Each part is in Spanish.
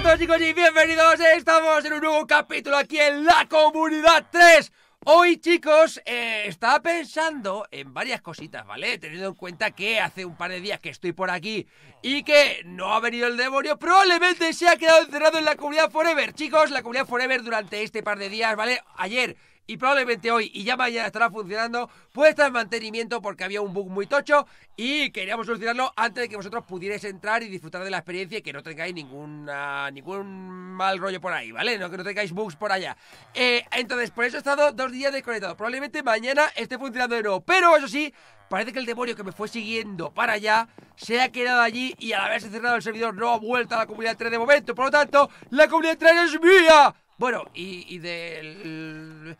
Hola todos chicos y bienvenidos, estamos en un nuevo capítulo aquí en la Comunidad 3 Hoy chicos, eh, estaba pensando en varias cositas, ¿vale? Teniendo en cuenta que hace un par de días que estoy por aquí y que no ha venido el demonio, probablemente se ha quedado encerrado en la Comunidad Forever Chicos, la Comunidad Forever durante este par de días, ¿vale? Ayer y probablemente hoy y ya mañana estará funcionando, puede estar en mantenimiento porque había un bug muy tocho y queríamos solucionarlo antes de que vosotros pudierais entrar y disfrutar de la experiencia y que no tengáis ninguna, ningún mal rollo por ahí, ¿vale? No que no tengáis bugs por allá. Eh, entonces, por eso he estado dos días desconectado. Probablemente mañana esté funcionando de nuevo, pero eso sí, Parece que el demonio que me fue siguiendo para allá se ha quedado allí y al haberse cerrado el servidor no ha vuelto a la comunidad 3 de momento. Por lo tanto, la comunidad 3 es mía. Bueno, y del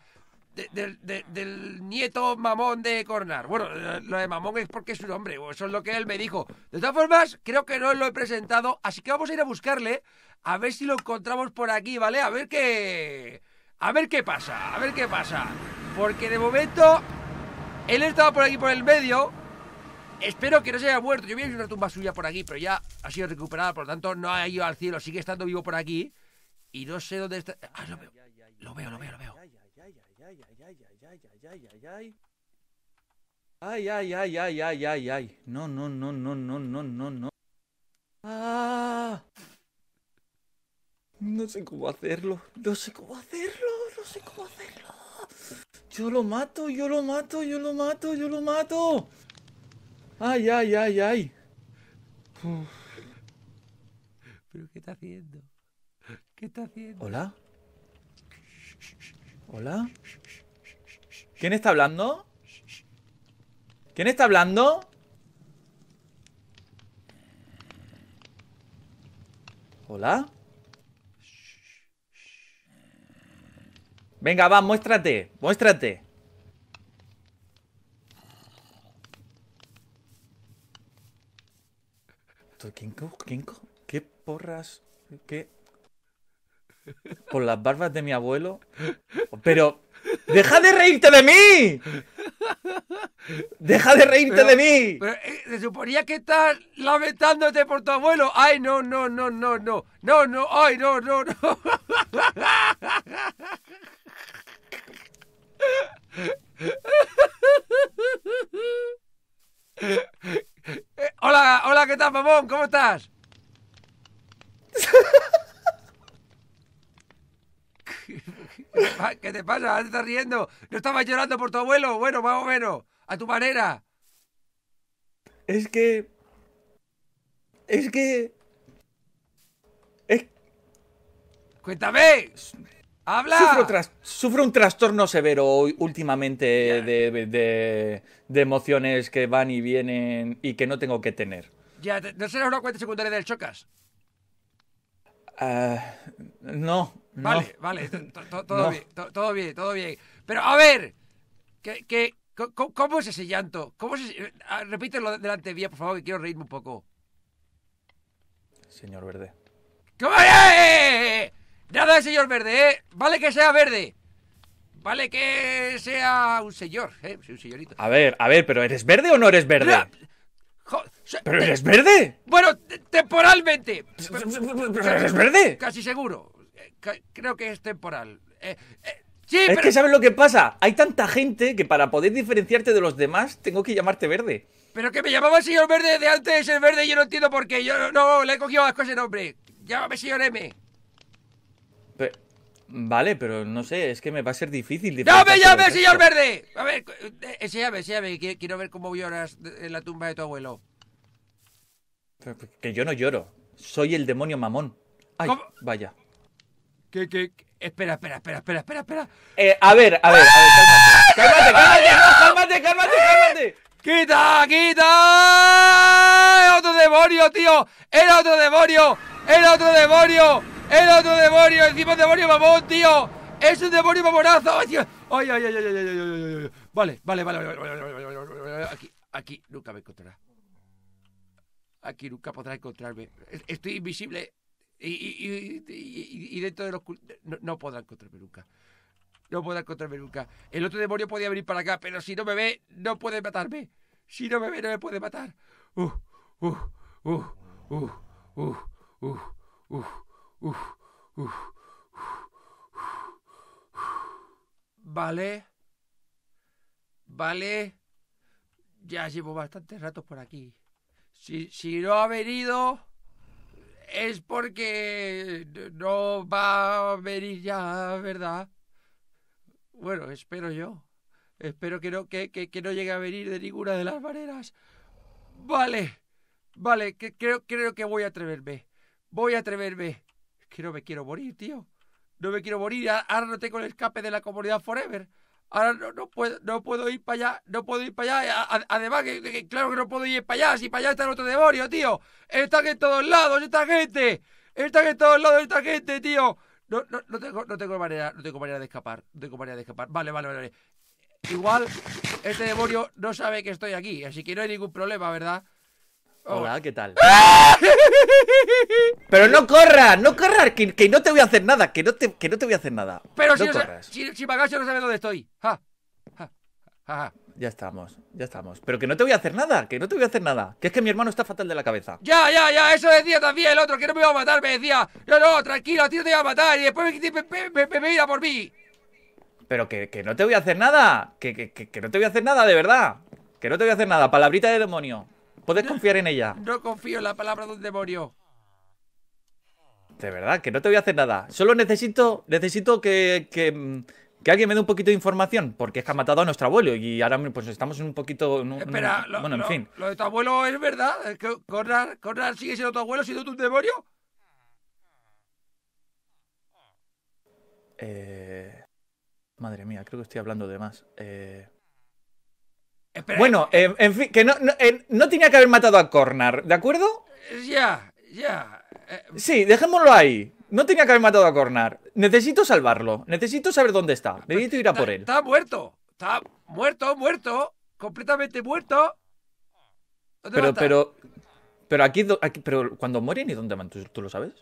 del nieto mamón de Cornar. Bueno, lo de mamón es porque es su nombre. eso es lo que él me dijo. De todas formas, creo que no lo he presentado, así que vamos a ir a buscarle, a ver si lo encontramos por aquí, ¿vale? A ver qué... A ver qué pasa, a ver qué pasa. Porque de momento, él estaba por aquí, por el medio, Espero que no se haya muerto. Yo vi una tumba suya por aquí, pero ya ha sido recuperada, por lo tanto no ha ido al cielo, sigue estando vivo por aquí. Y no sé dónde está. Ah, Lo veo, lo veo, lo veo ay, ay, ay, ay, ay. Ay, ay, ay, ay, ay, ay, ay. No, no, no, no, no, no, no, no. Ah. No sé cómo hacerlo. No sé cómo hacerlo. No sé cómo hacerlo. Yo lo mato, yo lo mato, yo lo mato, yo lo mato. Ay, ay, ay, ay. ¿Pero qué está haciendo? ¿Qué está haciendo? ¿Hola? ¿Hola? ¿Quién está hablando? ¿Quién está hablando? ¿Hola? Venga, va, muéstrate, muéstrate. ¿Quién, quién, ¿Qué porras? ¿Qué? Con las barbas de mi abuelo. Pero... ¡Deja de reírte de mí! ¡Deja de reírte de mí! Pero, eh, se suponía que estás lamentándote por tu abuelo. ¡Ay, no, no, no, no, no! ¡No, no, ay, no, no, no! Eh, hola, hola, ¿qué tal, mamón? ¿Cómo estás? ¿Qué te pasa? ¿Te estás riendo? ¿No estabas llorando por tu abuelo? Bueno, más o menos. A tu manera. Es que... Es que... Es... cuéntame. ¡Habla! Sufro, un trastorno severo últimamente de, de, emociones que van y vienen y que no tengo que tener. Ya, ¿no será una cuenta secundaria del Chocas? Ah, no, Vale, vale, todo, bien, todo bien, todo bien. Pero a ver, ¿cómo, es ese llanto? ¿Cómo ah, Repítelo delante mí, por favor, que quiero reírme un poco. Señor Verde. ¿Cómo? ¡Eh, eh, eh, Nada de señor Verde, ¿eh? Vale que sea verde. Vale que sea un señor, señorito. A ver, a ver, pero ¿eres verde o no eres verde? ¿Pero eres verde? Bueno, temporalmente. eres verde? Casi seguro creo que es temporal. Eh, eh, es que sabes lo que pasa. Hay tanta gente que para poder diferenciarte de los demás tengo que llamarte verde. Pero que me llamaba el señor verde de antes, el verde, yo no entiendo por qué. Yo no, le he cogido asco ese nombre. Llámame señor M. vale, pero no sé, es que me va a ser difícil. ¡No me señor verde! A ver, eh, enséñame, enséñame. Quiero ver cómo lloras en la tumba de tu abuelo. Pues, que yo no lloro. Soy el demonio mamón. Ay, vaya que, que, espera, espera, espera, espera, espera, espera. Eh, a ver, a ver, a ver, cálmate, cálmate, cálmate, cálmate, cálmate, quita! ¡Era otro demonio, tío! ¡Era otro demonio! ¡Era otro demonio! ¡Era otro demonio! ¡Encima demonio mamón, tío! ¡Es un demonio mamonazo! ¡Ay, ay, ay, ay, ay, ay, ay, ay! Vale, vale, vale, vale, vale, vale, Aquí, aquí nunca me encontrará. Aquí nunca podrá encontrarme. Estoy invisible y, dentro de los... No, no podrán encontrarme nunca. No podrán encontrarme nunca. El otro demonio podía venir para acá, pero si no me ve, no puede matarme. Si no me ve, no me puede matar. Vale. Vale. Ya llevo bastantes ratos por aquí. Si, si no ha venido, es porque no va a venir ya, ¿verdad? Bueno, espero yo. Espero que no, que, no llegue a venir de ninguna de las maneras. Vale, vale, que, creo, creo que voy a atreverme. Voy a atreverme. Que no me quiero morir, tío. No me quiero morir. Ahora no tengo el escape de la comunidad Forever. Ahora no, puedo, no puedo ir para allá, no puedo ir para allá. Además, que, claro que no puedo ir para allá, si para allá está el otro demonio, tío. Están en todos lados esta gente. Están en todos lados esta gente, tío. No, no, no, tengo, no tengo manera, no tengo manera de escapar. No tengo manera de escapar. Vale, vale, vale. Igual este demonio no sabe que estoy aquí, así que no hay ningún problema, ¿verdad? Hola, oh. ¿qué tal? Pero no corras, no corras, que, que, no te voy a hacer nada, que no te, que no te voy a hacer nada. Pero no si, corras. si, si me no sabes dónde estoy. Ja, ja, ya estamos, ya estamos. Pero que no te voy a hacer nada, que no te voy a hacer nada. Que es que mi hermano está fatal de la cabeza. Ya, ya, ya, eso decía también el otro, que no me iba a matar, me decía. No, no, tranquilo, a ti no te iba a matar y después me, me, por mí. Pero que, que, no te voy a hacer nada, que, que, que no te voy a hacer nada, de verdad. Que no te voy a hacer nada, palabrita de demonio. Puedes confiar en ella. No confío en la palabra de un demonio. De verdad, que no te voy a hacer nada. Solo necesito, necesito que, mm, que, alguien me dé un poquito de información, porque es que ha matado a nuestro abuelo y ahora pues estamos en un poquito... Espera, lo, bueno, en fin. Lo de tu abuelo es verdad. que Conrad sigue siendo tu abuelo, siendo tu demonio? Eh, madre mía, creo que estoy hablando de más. Eh... Eh, bueno, eh, en fin, que eh, no, tenía que haber matado a Cornar, ¿de acuerdo? Ya, ya. sí, dejémoslo ahí. No tenía que haber matado a Cornar. Necesito salvarlo. Necesito saber dónde está. Ah, pues, Necesito ir a por él. Está muerto. Está muerto, muerto. Completamente muerto. Pero, pero, pero aquí, pero cuando mueren, ¿y dónde van? ¿Tú, lo sabes?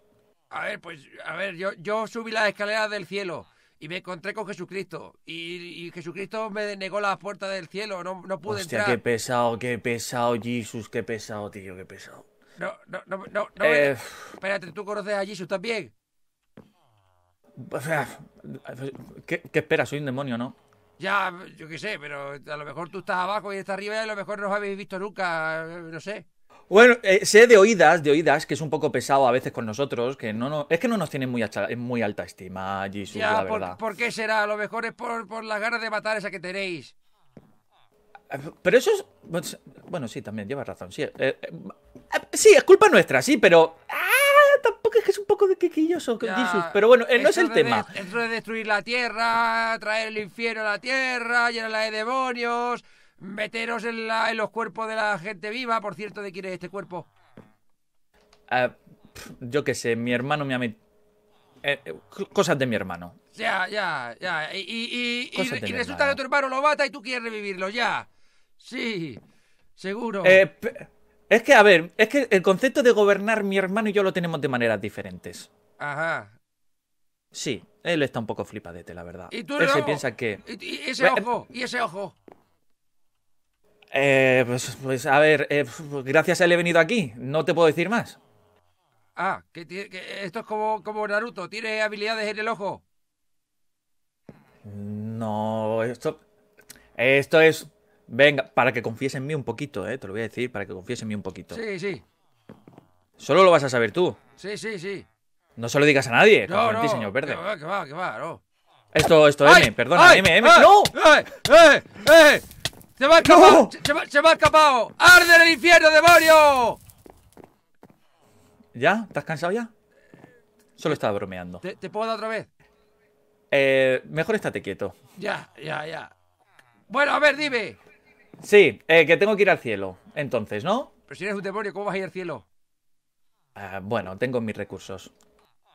A ver, pues, a ver, yo, yo subí la escaleras del cielo y me encontré con Jesucristo. Y, Jesucristo me negó la puerta del cielo, no, no pude Hostia, entrar. qué pesado, qué pesado, Jesús, qué pesado, tío, qué pesado. No, no, no, no, eh, Espérate, ¿tú conoces a Jesús también? o ¿Qué, ¿Qué esperas? Soy un demonio, ¿no? Ya, yo qué sé, pero a lo mejor tú estás abajo y estás arriba y a lo mejor no os habéis visto nunca, no sé. Bueno, eh, sé de oídas, de oídas, que es un poco pesado a veces con nosotros, que no, es que no nos tienen muy, muy alta estima, Jesús, la verdad. ¿Por qué será? A lo mejor es por, las ganas de matar esa que tenéis. Pero eso es... Pues, bueno, sí, también llevas razón. Sí, eh, eh, sí es culpa nuestra, sí, pero... Ah, tampoco es que es un poco de quequilloso, Pero bueno, no es el tema. Eso de destruir la tierra, traer el infierno a la tierra, llenarla de demonios meteros en, los cuerpos de la gente viva. Por cierto, ¿de quién es este cuerpo? Ah, yo qué sé, mi hermano me ha metido... Eh, eh, cosas de mi hermano. Ya, ya, ya. Y, resulta que tu hermano lo mata y tú quieres revivirlo, ya. Sí, seguro. Eh, es que, a ver, es que el concepto de gobernar mi hermano y yo lo tenemos de maneras diferentes. Ajá. Sí, él está un poco flipadete, la verdad. ¿Y tú él se piensa que... ¿Y, ese ojo? ¿Y ese ojo? Eh, pues, pues, a ver, eh, gracias a él he venido aquí, no te puedo decir más. Ah, que, esto es como, como Naruto, tiene habilidades en el ojo. No, esto. Esto es. Venga, para que confíes en mí un poquito, eh, te lo voy a decir, para que confíes en mí un poquito. Sí, sí. Solo lo vas a saber tú. Sí, sí, sí. No se lo digas a nadie, no, no, ti, señor verde. Que va, que va, va, no. Esto, esto, M, perdona, M, M. ¡No! ¡Eh! ¡Eh! ¡Eh! ¡Se me ha Se, me ha ¡Arde el infierno, demonio! ¿Ya? ¿Estás cansado ya? Solo estaba bromeando. ¿Te, puedo dar otra vez? Eh, mejor estate quieto. Ya, ya, ya. Bueno, a ver, dime. Sí, eh, que tengo que ir al cielo. Entonces, ¿no? Pero si eres un demonio, ¿cómo vas a ir al cielo? Ah, bueno, tengo mis recursos.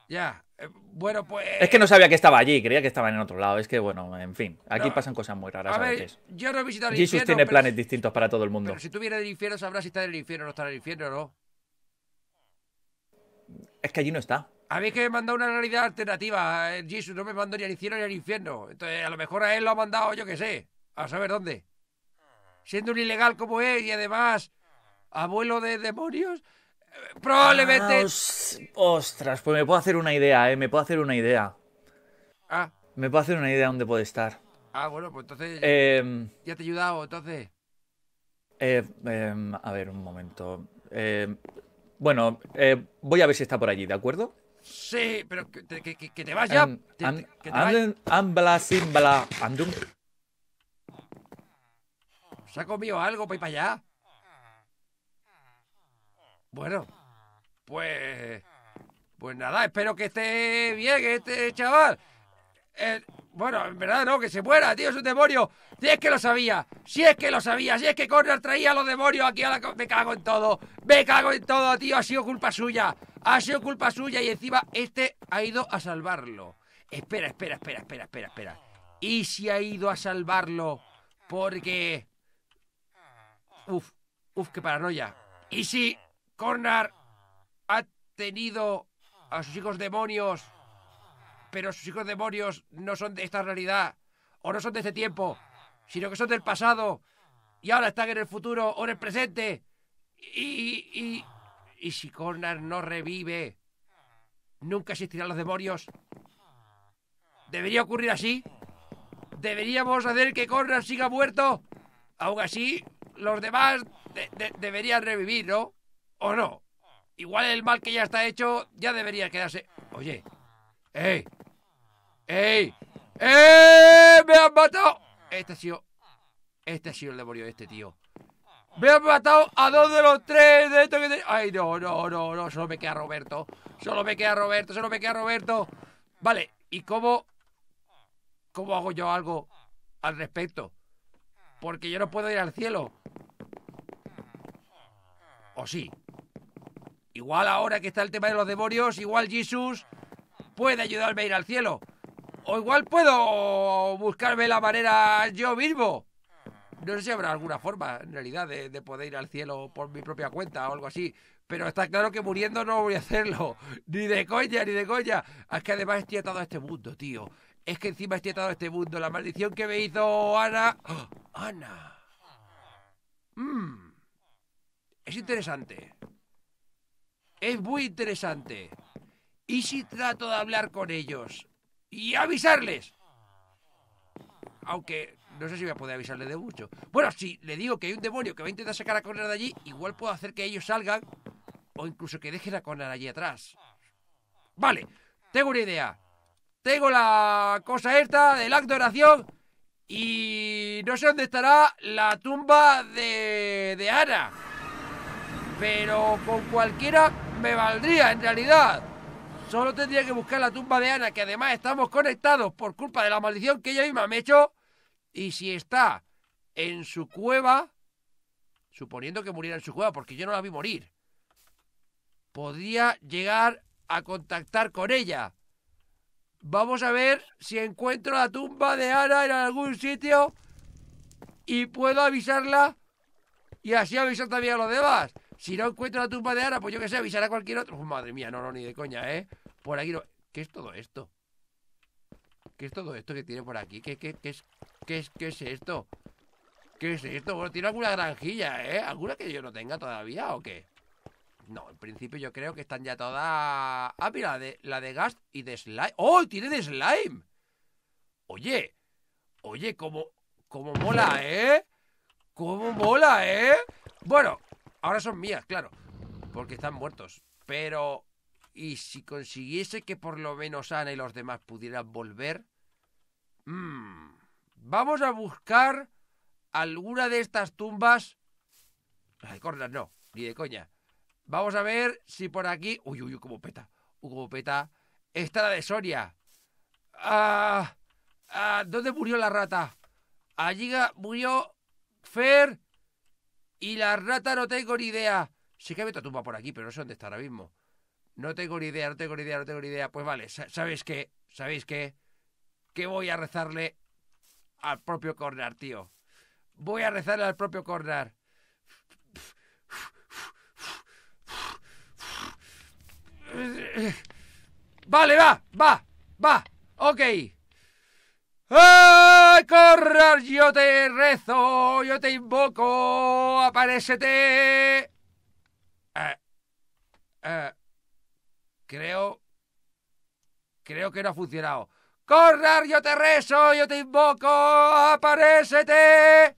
Ya. Eh, bueno, pues. Es que no sabía que estaba allí, creía que estaba en otro lado. Es que, bueno, en fin, aquí pasan cosas muy raras. A, veces. yo no he visitado Jesus tiene planes distintos para todo el mundo. si tú vienes del infierno, sabrás si está en el infierno o no está en el infierno, ¿no? Es que allí no está. A mí es que me mandó una realidad alternativa. Eh, Jesús Jesus no me mandó ni al infierno ni al infierno. Entonces, a lo mejor a él lo ha mandado, yo qué sé, a saber dónde. Siendo un ilegal como él y además abuelo de demonios, Probablemente. Ah, ostras, pues me puedo hacer una idea, eh. Me puedo hacer una idea. Ah. Me puedo hacer una idea dónde puede estar. Ah, bueno, pues entonces. Em, ya te he ayudado, entonces. Em, em, a ver, un momento. bueno, eh, voy a ver si está por allí, ¿de acuerdo? Sí, pero que, te vaya. Um, te, ¿Se ha comido algo para ir para allá? Bueno, pues. Pues nada, espero que esté bien este chaval. Eh, bueno, en verdad no, que se muera, tío, es un demonio. Si es que lo sabía, si es que lo sabía, si es que Corner traía a los demonios aquí a la... Me cago en todo, me cago en todo, tío, ha sido culpa suya. Ha sido culpa suya y encima este ha ido a salvarlo. Espera, espera, espera, espera, espera, espera. ¿Y si ha ido a salvarlo? Porque... Uf, uf, qué paranoia. ¿Y si Connor ha tenido a sus hijos demonios, pero sus hijos demonios no son de esta realidad, o no son de este tiempo, sino que son del pasado, y ahora están en el futuro o en el presente. Y, si Connor no revive, nunca existirán los demonios. ¿Debería ocurrir así? ¿Deberíamos hacer que Connor siga muerto? Aún así, los demás deberían revivir, ¿no? o no. Igual el mal que ya está hecho ya debería quedarse. Oye, ¡ey! ¡ey! ¡ey! ¡Me han matado! Este ha sido. Este ha sido el demonio este tío. ¡Me han matado a dos de los tres de esto que ¡Ay, no, no, no, no! Solo me queda Roberto. Solo me queda Roberto, solo me queda Roberto. Vale, ¿y cómo. ¿Cómo hago yo algo al respecto? Porque yo no puedo ir al cielo. ¿O sí? Igual ahora que está el tema de los demonios, igual Jesús puede ayudarme a ir al cielo. O igual puedo buscarme la manera yo mismo. No sé si habrá alguna forma, en realidad, de, poder ir al cielo por mi propia cuenta o algo así. Pero está claro que muriendo no voy a hacerlo. Ni de coña, ni de coña. Es que además estoy atado a este mundo, tío. Es que encima estoy atado a este mundo. La maldición que me hizo Ana... ¡Ana! Mmm. Es interesante. Es muy interesante. ¿Y si trato de hablar con ellos? Y avisarles. Aunque no sé si voy a poder avisarles de mucho. Bueno, si le digo que hay un demonio que va a intentar sacar a correr de allí, igual puedo hacer que ellos salgan o incluso que dejen a Conan allí atrás. Vale, tengo una idea. Tengo la cosa esta del acto de oración y no sé dónde estará la tumba de, de Ana pero con cualquiera me valdría en realidad. Solo tendría que buscar la tumba de Ana, que además estamos conectados por culpa de la maldición que ella misma me hecho. Y si está en su cueva, suponiendo que muriera en su cueva, porque yo no la vi morir, podría llegar a contactar con ella. Vamos a ver si encuentro la tumba de Ana en algún sitio y puedo avisarla y así avisar también a los demás. Si no encuentro la tumba de ara, pues yo que sé, avisar a cualquier otro. Oh, madre mía, no, no, ni de coña, ¿eh? Por aquí no. ¿Qué es todo esto? ¿Qué es todo esto que tiene por aquí? ¿Qué, qué, qué, es, qué, es, qué es esto? ¿Qué es esto? Bueno, tiene alguna granjilla, ¿eh? ¿Alguna que yo no tenga todavía o qué? No, en principio yo creo que están ya todas... Ah, mira, la de, la de Gast y de Slime. ¡Oh, tiene de Slime! Oye, oye, como... cómo mola, ¿eh? cómo mola, ¿eh? Bueno, Ahora son mías, claro, porque están muertos. Pero, ¿y si consiguiese que por lo menos Ana y los demás pudieran volver? Mm, vamos a buscar alguna de estas tumbas. Ay, cornas no, ni de coña. Vamos a ver si por aquí. Uy, uy, uy, como peta. Uy, como peta. ¡Está la de Soria? Ah, ah, ¿Dónde murió la rata? Allí murió Fer. Y la rata no tengo ni idea. Sí que otra tumba por aquí, pero no sé dónde está ahora mismo. No tengo ni idea, no tengo ni idea, no tengo ni idea. Pues vale, ¿sabéis qué? ¿Sabéis qué? Que voy a rezarle al propio Cornar, tío. Voy a rezarle al propio Cornar. Vale, va, va, va. Ok. ¡Ay, correr! Yo te rezo, yo te invoco, aparecete. Eh, eh, creo. Creo que no ha funcionado. ¡Correr! Yo te rezo, yo te invoco, aparecete.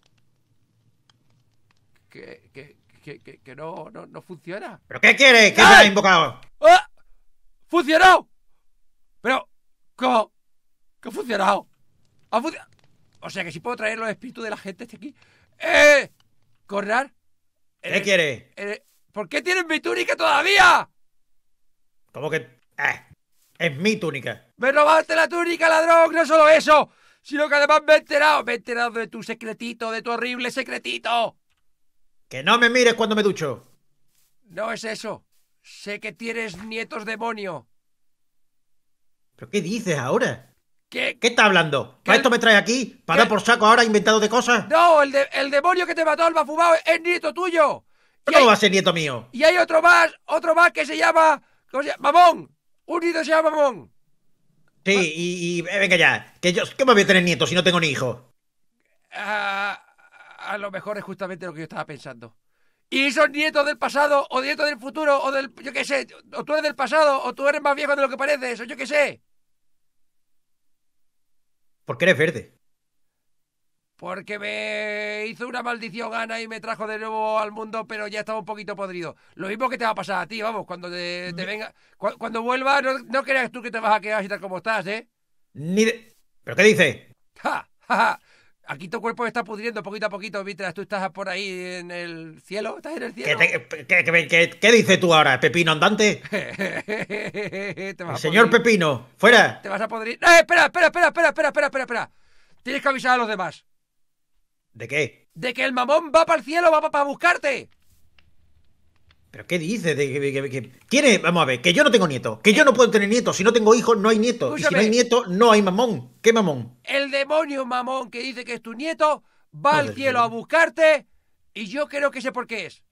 ¿Qué? ¿Qué? ¿Qué? ¿Qué? no, no, funciona. ¿Pero qué quiere? ¿Qué ha invocado? ¡Ah! ¡Funcionó! Pero, ¿cómo? ¿Qué ha funcionado? O sea que si puedo traer los espíritus de la gente este aquí. ¡Eh! ¿Corrar? ¿Qué eh, quiere? Eh, ¿Por qué tienes mi túnica todavía? ¿Cómo que.? Eh, es mi túnica. ¡Me robaste la túnica, ladrón! ¡No solo eso! Sino que además me he enterado. Me he enterado de tu secretito, de tu horrible secretito. Que no me mires cuando me ducho. No es eso. Sé que tienes nietos demonio. ¿Pero qué dices ahora? ¿Qué, está hablando? ¿Para esto me trae aquí? ¿Para por saco ahora inventado de cosas? No, el, demonio que te mató al bafumado es nieto tuyo. ¿Cómo va a ser nieto mío? Y hay otro más, otro más que se llama, ¿cómo se llama? Mamón. Un nieto se llama Mamón. Sí, ah. y, eh, venga ya. Que yo, ¿Qué me voy a tener nieto si no tengo ni hijo? Ah, a lo mejor es justamente lo que yo estaba pensando. Y esos nietos del pasado, o nietos del futuro, o del, yo qué sé, o tú eres del pasado, o tú eres más viejo de lo que parece eso yo qué sé qué eres verde. Porque me hizo una maldición gana y me trajo de nuevo al mundo, pero ya estaba un poquito podrido. Lo mismo que te va a pasar a ti, vamos, cuando te, venga. cuando vuelva, no, no, creas tú que te vas a quedar así tal como estás, ¿eh? Ni de... ¿Pero qué dices? ¡Ja! ¡Ja! ja. Aquí tu cuerpo está pudriendo poquito a poquito mientras tú estás por ahí en el cielo. ¿Estás en el cielo? ¿Qué, dices tú ahora, Pepino andante? Señor Pepino, fuera. Te vas a podrir. ¡Eh, espera, espera, espera, espera, espera, espera, espera! Tienes que avisar a los demás. ¿De qué? De que el mamón va para el cielo, va para buscarte. ¿Pero qué dices? que tiene, vamos a ver, que yo no tengo nieto, que yo eh. no puedo tener nieto. Si no tengo hijos, no hay nieto. y si no hay nieto, no hay mamón. ¿Qué mamón? El demonio mamón que dice que es tu nieto va al cielo a buscarte y yo creo que sé por qué es.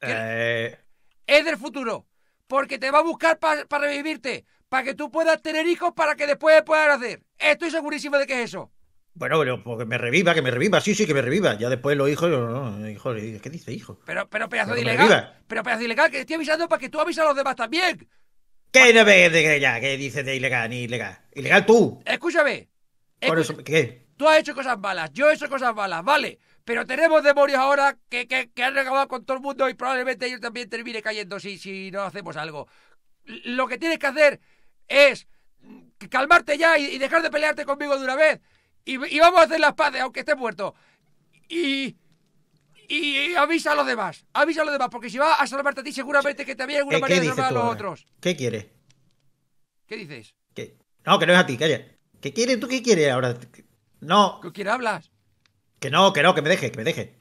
Eh. Es del futuro. Porque te va a buscar para revivirte, para que tú puedas tener hijos para que después puedas hacer. Estoy segurísimo de que es eso. Bueno, pero porque me reviva, que me reviva, sí, sí, que me reviva. Ya después los hijos, no, no, hijo, ¿qué dice hijo? Pero, pero pedazo de ilegal, pero pedazo de ilegal, que estoy avisando para que tú avises a los demás también. ¿Qué no ve de ya? ¿Qué dices de ilegal, ni ilegal? Ilegal tú. Escúchame. Eso, ¿Qué? Tú has hecho cosas malas, yo he hecho cosas malas, vale. Pero tenemos demonios ahora que, que, han regalado con todo el mundo y probablemente yo también termine cayendo si, si no hacemos algo. Lo que tienes que hacer es mm, calmarte ya y dejar de pelearte conmigo de una vez y, vamos a hacer las paces aunque esté muerto. Y, y, avisa a los demás, avisa a los demás, porque si va a salvarte a ti seguramente que también hay una eh, manera de salvar a los otros. ¿Qué quieres? ¿Qué dices? No, que no es a ti, calla. ¿Qué quieres? ¿Tú qué quieres ahora? No. ¿Con quién hablas? Que no, que no, que me deje, que me deje.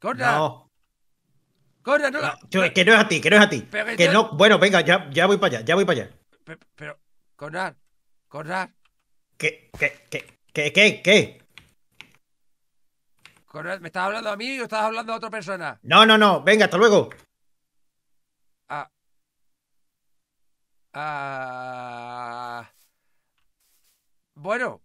Corta. No. no, la... Que no es a ti, que no es a ti. que, no. Bueno, venga, ya, ya voy para allá, ya voy para allá. Pero, conrad conrad qué, qué? ¿Qué, qué, qué? ¿Me estás hablando a mí o estás hablando a otra persona? No, no, no. Venga, hasta luego. Ah. ah. Bueno.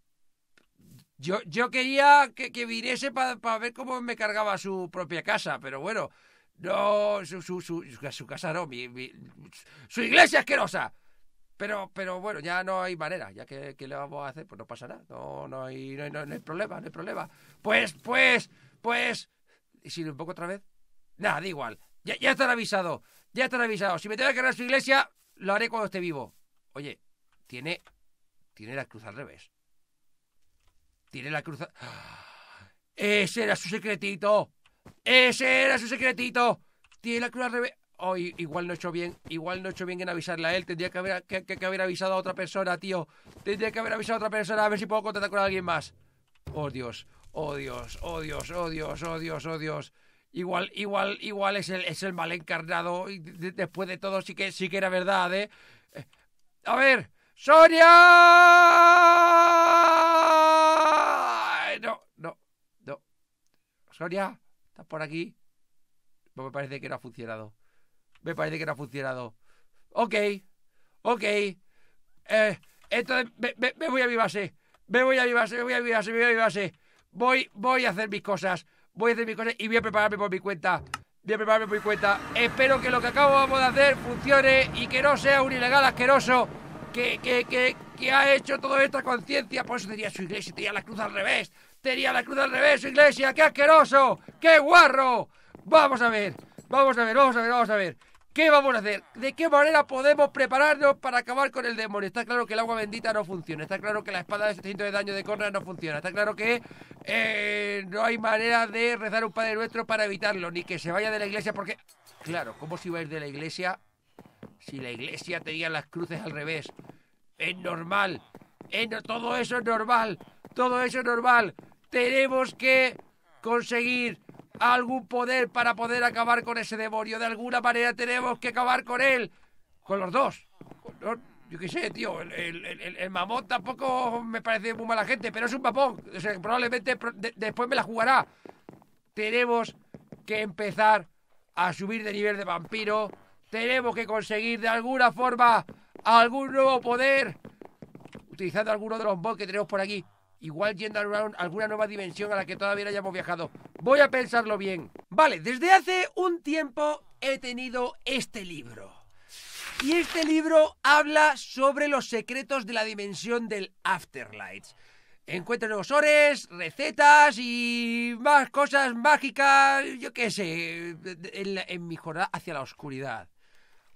Yo, yo quería que, que viniese para ver cómo me cargaba su propia casa, pero bueno. No, su, su, su, su casa no, mi, su iglesia asquerosa. Pero, pero bueno, ya no hay manera, ya que, le vamos a hacer, pues no pasa nada, no, no, hay, no, problema, no hay problema. Pues, pues, pues... ¿Y si lo poco otra vez? Nada, da igual, ya, ya estará avisado, ya estará avisado. Si me tengo que a su iglesia, lo haré cuando esté vivo. Oye, tiene, tiene la cruz al revés. Tiene la cruz al... ¡Ah! Ese era su secretito. Ese era su secretito. Tiene la cruz al revés. Oh, igual no he hecho bien, igual no hecho bien en avisarle a él, tendría que haber, que, haber avisado a otra persona, tío, tendría que haber avisado a otra persona a ver si puedo contactar con alguien más. Oh Dios, oh Dios, odios oh, odios oh, Igual, igual, igual es el, es el mal encarnado. después de todo, sí que, sí que era verdad, ¿eh? eh a ver, Sonia. No, no, no. Sonia, ¿estás por aquí? Pues me parece que no ha funcionado. Me parece que no ha funcionado. Ok, ok. Eh, entonces me, voy a mi base. Me voy a mi base, me voy a mi base, me voy a mi Voy, voy a hacer mis cosas. Voy a hacer mis cosas y voy a prepararme por mi cuenta. Voy a prepararme por mi cuenta. Espero que lo que acabo de hacer funcione y que no sea un ilegal asqueroso que, que, que ha hecho toda esta conciencia. Por eso tenía su iglesia, tenía la cruz al revés. Tenía la cruz al revés, su iglesia. ¡Qué asqueroso! ¡Qué guarro! Vamos a ver, vamos a ver, vamos a ver, vamos a ver. ¿Qué vamos a hacer? ¿De qué manera podemos prepararnos para acabar con el demonio? Está claro que el agua bendita no funciona. Está claro que la espada de 700 de daño de corna no funciona. Está claro que eh, no hay manera de rezar un Padre Nuestro para evitarlo. Ni que se vaya de la iglesia porque... Claro, ¿cómo si ir de la iglesia? Si la iglesia tenía las cruces al revés. Es normal. Todo eso es normal. Todo eso es normal. Tenemos que conseguir algún poder para poder acabar con ese demonio. De alguna manera tenemos que acabar con él. Con los dos. Yo qué sé, tío, el, mamón tampoco me parece muy mala gente, pero es un mamón. probablemente después me la jugará. Tenemos que empezar a subir de nivel de vampiro. Tenemos que conseguir de alguna forma algún nuevo poder. Utilizando alguno de los bots que tenemos por aquí igual yendo a alguna nueva dimensión a la que todavía no hayamos viajado. Voy a pensarlo bien. Vale, desde hace un tiempo he tenido este libro. Y este libro habla sobre los secretos de la dimensión del Afterlight. Encuentro nuevos ores, recetas y más cosas mágicas, yo qué sé, en, en mi jornada hacia la oscuridad.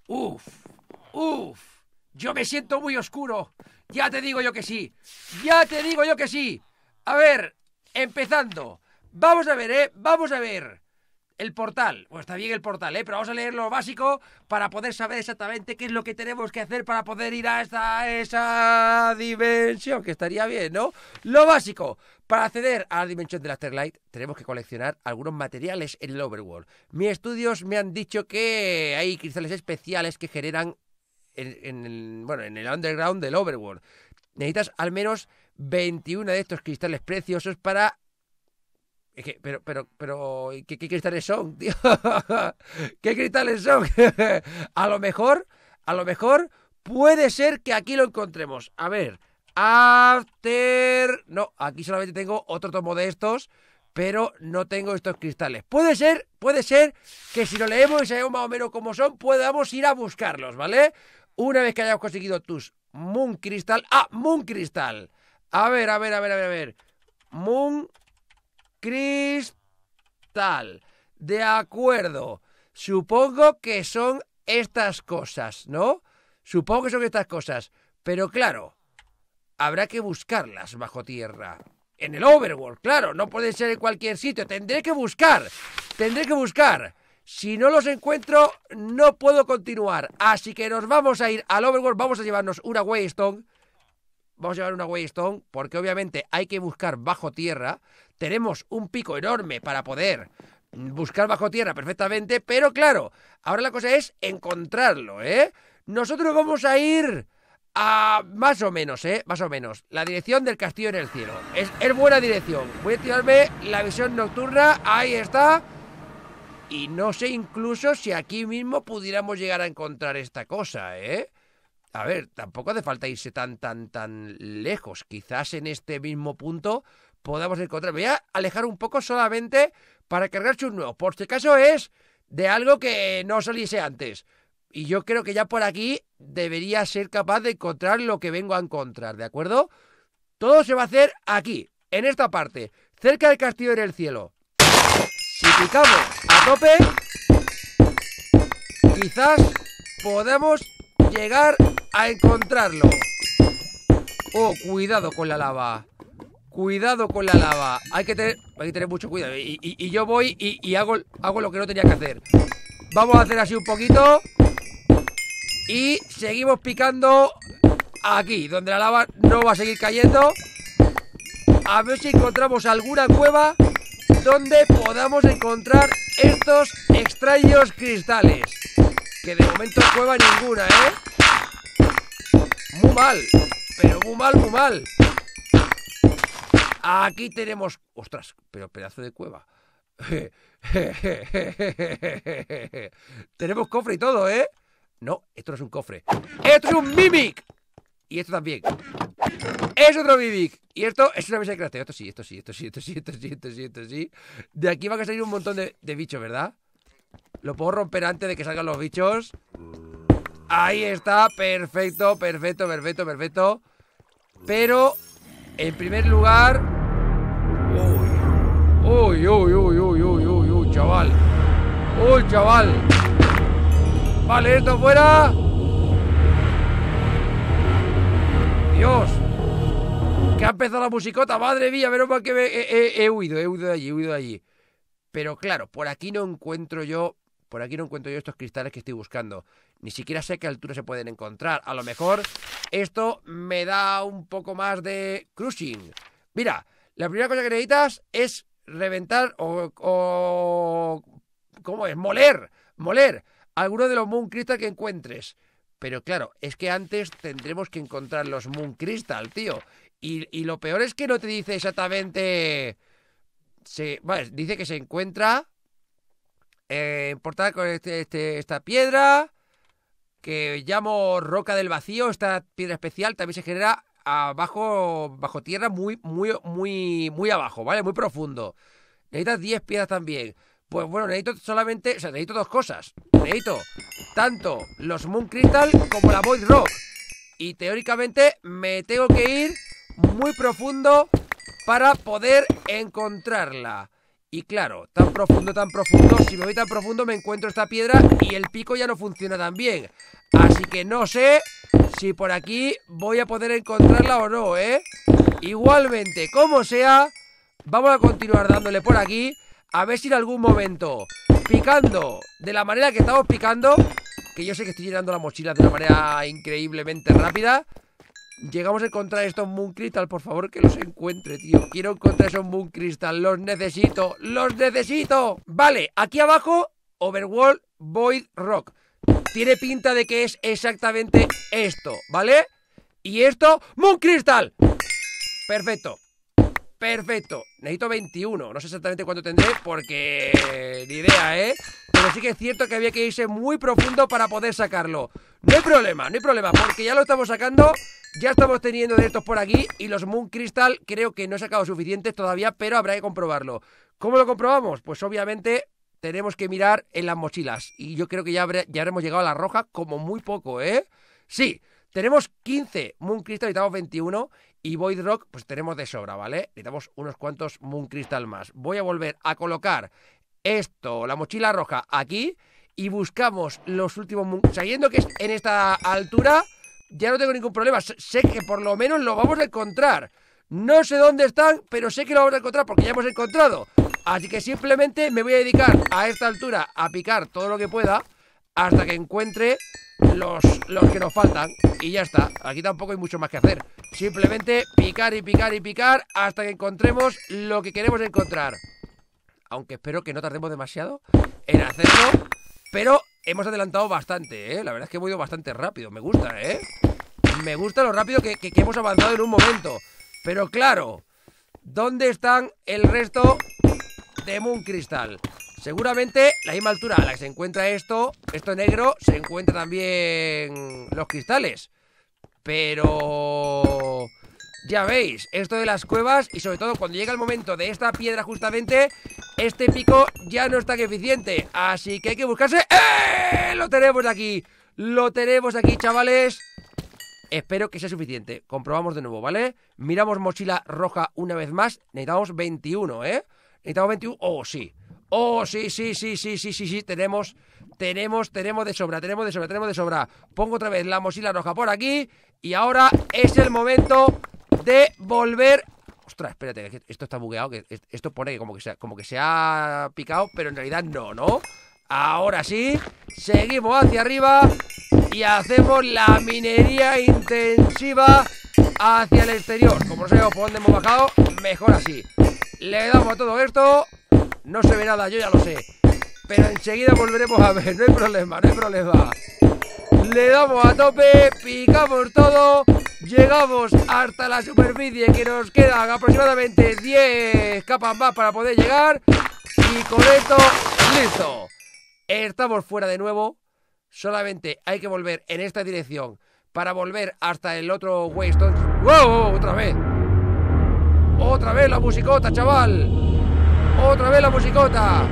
Uf, uf. Yo me siento muy oscuro. Ya te digo yo que sí. Ya te digo yo que sí. A ver, empezando. Vamos a ver, ¿eh? Vamos a ver. El portal. Bueno, está bien el portal, ¿eh? Pero vamos a leer lo básico para poder saber exactamente qué es lo que tenemos que hacer para poder ir a esa dimensión, que estaría bien, ¿no? Lo básico. Para acceder a la dimensión de la Afterlight, tenemos que coleccionar algunos materiales en el Overworld. Mis estudios me han dicho que hay cristales especiales que generan en, el, bueno, en el underground del Overworld. Necesitas al menos 21 de estos cristales preciosos para pero, pero, pero, ¿qué, cristales son, tío? ¿Qué cristales son? a lo mejor, a lo mejor puede ser que aquí lo encontremos. A ver, After... No, aquí solamente tengo otro tomo de estos, pero no tengo estos cristales. Puede ser, puede ser que si lo leemos y sabemos más o menos cómo son, podamos ir a buscarlos, ¿vale? Una vez que hayas conseguido tus Moon Crystal. ¡Ah! Moon Crystal. A ver, a ver, a ver, a ver, a ver. Moon Crystal. De acuerdo. Supongo que son estas cosas, ¿no? Supongo que son estas cosas. Pero claro, habrá que buscarlas bajo tierra. En el Overworld, claro. No puede ser en cualquier sitio. Tendré que buscar. Tendré que buscar. Si no los encuentro, no puedo continuar. Así que nos vamos a ir al Overworld. Vamos a llevarnos una Waystone. Vamos a llevar una Waystone porque obviamente hay que buscar bajo tierra. Tenemos un pico enorme para poder buscar bajo tierra perfectamente. Pero claro, ahora la cosa es encontrarlo, ¿eh? Nosotros vamos a ir a más o menos, ¿eh? Más o menos. La dirección del castillo en el cielo. Es, es buena dirección. Voy a tirarme la visión nocturna. Ahí está. Y no sé incluso si aquí mismo pudiéramos llegar a encontrar esta cosa, ¿eh? A ver, tampoco hace falta irse tan, tan, tan lejos. Quizás en este mismo punto podamos encontrar. voy a alejar un poco solamente para cargar un nuevo. Por si acaso es de algo que no saliese antes. Y yo creo que ya por aquí debería ser capaz de encontrar lo que vengo a encontrar, ¿de acuerdo? Todo se va a hacer aquí, en esta parte, cerca del castillo en el cielo. Si picamos tope, quizás podemos llegar a encontrarlo. Oh, cuidado con la lava. Cuidado con la lava. Hay que tener, mucho cuidado. Y, yo voy y, hago, hago lo que no tenía que hacer. Vamos a hacer así un poquito. Y seguimos picando aquí, donde la lava no va a seguir cayendo. A ver si encontramos alguna cueva donde podamos encontrar estos extraños cristales. Que de momento cueva ninguna, ¿eh? Muy mal, pero muy mal, muy mal. Aquí tenemos... Ostras, pero pedazo de cueva. tenemos cofre y todo, ¿eh? No, esto no es un cofre. ¡Esto es un Mimic! Y esto también. Es otro Vivic. Y esto es una mesa de cráter Esto sí, esto sí, esto sí, esto sí, esto sí, esto sí, esto sí. De aquí van a salir un montón de, bichos, ¿verdad? Lo puedo romper antes de que salgan los bichos. Ahí está, perfecto, perfecto, perfecto, perfecto. Pero, en primer lugar... Uy, uy, uy, uy, uy, uy, uy, uy chaval. Uy, chaval. Vale, esto fuera. Dios ya ha empezado la musicota, madre mía, menos mal que he, huido, he huido de allí, he huido allí. Pero claro, por aquí no encuentro yo, por aquí no encuentro yo estos cristales que estoy buscando. Ni siquiera sé qué altura se pueden encontrar. A lo mejor esto me da un poco más de crushing Mira, la primera cosa que necesitas es reventar o, o ¿cómo es? Moler, moler alguno de los Moon Crystal que encuentres. Pero claro, es que antes tendremos que encontrar los Moon Crystal, tío. Y, lo peor es que no te dice exactamente. Se, dice que se encuentra eh, con este, este, esta piedra que llamo roca del vacío. Esta piedra especial también se genera abajo, bajo tierra, muy, muy, muy, muy abajo, ¿vale? Muy profundo. Necesitas 10 piedras también. Pues bueno, necesito solamente, o sea, necesito dos cosas. Necesito tanto los Moon Crystal como la Void Rock. Y teóricamente me tengo que ir muy profundo para poder encontrarla. Y claro, tan profundo, tan profundo, si me voy tan profundo me encuentro esta piedra y el pico ya no funciona tan bien. Así que no sé si por aquí voy a poder encontrarla o no, ¿eh? Igualmente, como sea, vamos a continuar dándole por aquí. A ver si en algún momento, picando de la manera que estamos picando, que yo sé que estoy llenando la mochila de una manera increíblemente rápida, Llegamos a encontrar estos Moon Crystal, por favor que los encuentre, tío. Quiero encontrar esos Moon Crystal, los necesito, los necesito. Vale, aquí abajo, Overworld Void Rock. Tiene pinta de que es exactamente esto, ¿vale? Y esto, Moon Crystal. Perfecto. Perfecto. Necesito 21. No sé exactamente cuánto tendré porque ni idea, ¿eh? Pero sí que es cierto que había que irse muy profundo para poder sacarlo. No hay problema, no hay problema, porque ya lo estamos sacando. Ya estamos teniendo de estos por aquí y los Moon Crystal creo que no he sacado suficientes todavía, pero habrá que comprobarlo. ¿Cómo lo comprobamos? Pues obviamente tenemos que mirar en las mochilas. Y yo creo que ya, ya habremos llegado a la roja como muy poco, ¿eh? Sí, tenemos 15 Moon Crystal y estamos 21 y Void Rock, pues tenemos de sobra, ¿vale? Necesitamos unos cuantos Moon Crystal más. Voy a volver a colocar esto, la mochila roja, aquí y buscamos los últimos Moon... Sabiendo que es en esta altura, ya no tengo ningún problema. Sé que por lo menos lo vamos a encontrar. No sé dónde están, pero sé que lo vamos a encontrar porque ya hemos encontrado. Así que simplemente me voy a dedicar a esta altura a picar todo lo que pueda hasta que encuentre los, los que nos faltan. Y ya está, aquí tampoco hay mucho más que hacer. Simplemente picar y picar y picar hasta que encontremos lo que queremos encontrar. Aunque espero que no tardemos demasiado en hacerlo. Pero hemos adelantado bastante, ¿eh? La verdad es que hemos ido bastante rápido. Me gusta, ¿eh? Me gusta lo rápido que, que, hemos avanzado en un momento. Pero claro, ¿dónde están el resto de Moon Crystal? Seguramente la misma altura a la que se encuentra esto, esto negro, se encuentra también los cristales. Pero... Ya veis, esto de las cuevas y sobre todo cuando llega el momento de esta piedra justamente, este pico ya no está tan eficiente. Así que hay que buscarse... ¡Eh! Lo tenemos aquí. Lo tenemos aquí, chavales. Espero que sea suficiente. Comprobamos de nuevo, ¿vale? Miramos mochila roja una vez más. Necesitamos 21, ¿eh? Necesitamos 21. Oh, sí. Oh, sí, sí, sí, sí, sí, sí, sí, tenemos, tenemos, tenemos de sobra, tenemos de sobra, tenemos de sobra. Pongo otra vez la mochila roja por aquí y ahora es el momento de volver Ostras, espérate, esto está bugueado, que esto pone como que, se, como que se ha picado, pero en realidad no, ¿no? Ahora sí, seguimos hacia arriba y hacemos la minería intensiva hacia el exterior. Como no sabemos por dónde hemos bajado, mejor así. Le damos a todo esto, no se ve nada, yo ya lo sé. Pero enseguida volveremos a ver, no hay problema, no hay problema. Le damos a tope, picamos todo, llegamos hasta la superficie que nos quedan aproximadamente 10 capas más para poder llegar. Y con esto, listo. Estamos fuera de nuevo. Solamente hay que volver en esta dirección para volver hasta el otro Waystone. ¡Wow! Otra vez. Otra vez la musicota, chaval. Otra vez la musicota.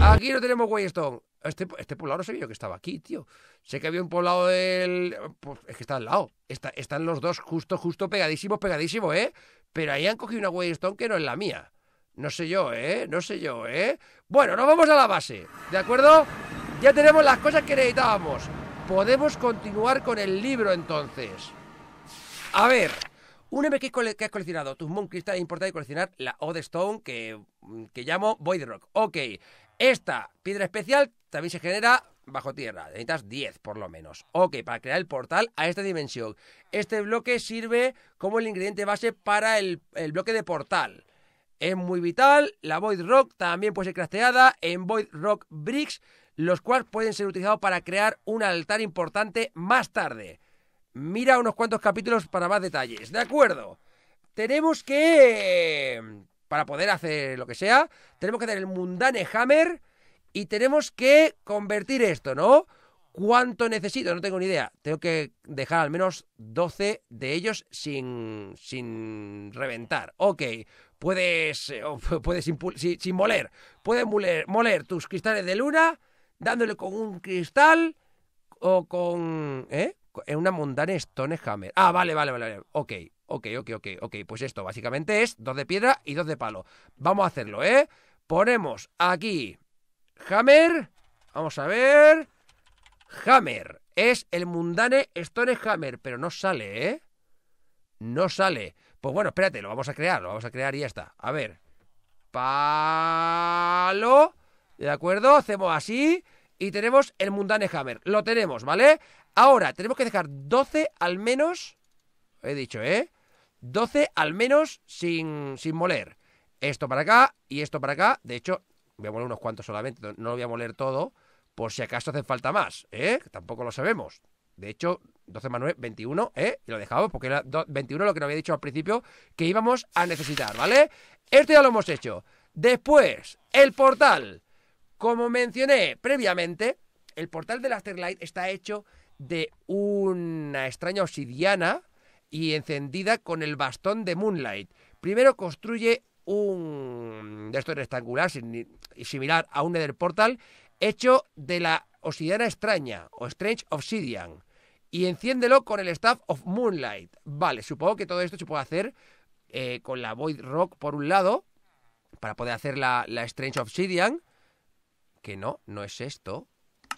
Aquí no tenemos Waystone. Este, este poblado no vio que estaba aquí, tío. Sé que había un poblado del. Pues, es que está al lado. Está, están los dos justo, justo pegadísimos, pegadísimos, ¿eh? Pero ahí han cogido una Waystone que no es la mía. No sé yo, ¿eh? No sé yo, ¿eh? Bueno, nos vamos a la base, ¿de acuerdo? Ya tenemos las cosas que necesitábamos. Podemos continuar con el libro entonces. A ver, una vez que, has coleccionado tus Moon Crystal, es importante coleccionar la Ode Stone mm, que, llamo Void Rock. Ok, esta piedra especial también se genera bajo tierra. Necesitas 10 por lo menos. Ok, para crear el portal a esta dimensión. Este bloque sirve como el ingrediente base para el, el bloque de portal. Es muy vital. La Void Rock también puede ser crafteada en Void Rock Bricks, los cuales pueden ser utilizados para crear un altar importante más tarde mira unos cuantos capítulos para más detalles. De acuerdo. Tenemos que, para poder hacer lo que sea, tenemos que tener el Mundane Hammer y tenemos que convertir esto, ¿no? ¿Cuánto necesito? No tengo ni idea. Tengo que dejar al menos 12 de ellos sin, sin reventar. Ok, puedes, eh, puedes sin, sin, moler. Puedes moler tus cristales de luna dándole con un cristal o con... ¿Eh? En una mundane Stonehammer. Ah, vale, vale, vale, vale. Ok, ok, ok, ok, ok. Pues esto básicamente es dos de piedra y dos de palo. Vamos a hacerlo, ¿eh? Ponemos aquí Hammer. Vamos a ver. Hammer. Es el mundane Stonehammer, pero no sale, ¿eh? No sale. Pues bueno, espérate, lo vamos a crear, lo vamos a crear y ya está. A ver. Palo. ¿De acuerdo? Hacemos así y tenemos el Mundane Hammer. Lo tenemos, ¿vale? Ahora, tenemos que dejar 12 al menos, he dicho, ¿eh? 12 al menos sin, sin moler. Esto para acá y esto para acá. De hecho, voy a moler unos cuantos solamente, no lo voy a moler todo, por si acaso hace falta más, ¿eh? Tampoco lo sabemos. De hecho, 12 más 9, 21, ¿eh? Y lo dejamos porque era 21 lo que nos había dicho al principio que íbamos a necesitar, ¿vale? Esto ya lo hemos hecho. Después, el portal. Como mencioné previamente, el portal de la está hecho de una extraña obsidiana y encendida con el bastón de Moonlight. Primero construye un de es rectangular similar a un Nether Portal hecho de la obsidiana extraña o Strange Obsidian y enciéndelo con el Staff of Moonlight. Vale, supongo que todo esto se puede hacer eh, con la Void Rock por un lado para poder hacer la Strange Obsidian que no, no es esto.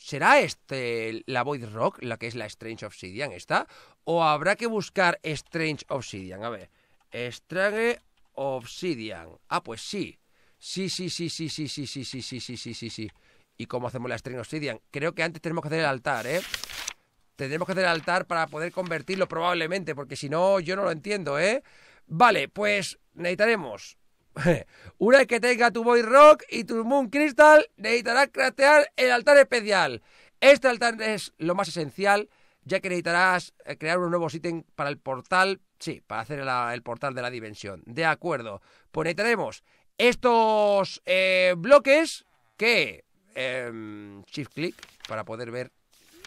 ¿Será este la Void Rock, la que es la Strange Obsidian esta? ¿O habrá que buscar Strange Obsidian? A ver, Strange Obsidian. Ah, pues sí. Sí, sí, sí, sí, sí, sí, sí, sí, sí, sí, sí, sí, sí. ¿Y cómo hacemos la Strange Obsidian? Creo que antes tenemos que hacer el altar, ¿eh? Tendremos que hacer el altar para poder convertirlo probablemente, porque si no, yo no lo entiendo, ¿eh? Vale, pues necesitaremos Una vez que tenga tu Boy Rock y tu Moon Crystal, necesitarás craftear el altar especial. Este altar es lo más esencial, ya que necesitarás eh, crear un nuevo Ítem para el portal. Sí, para hacer el portal de la dimensión. De acuerdo. Pues necesitaremos estos eh, bloques que... Em, shift click para poder ver...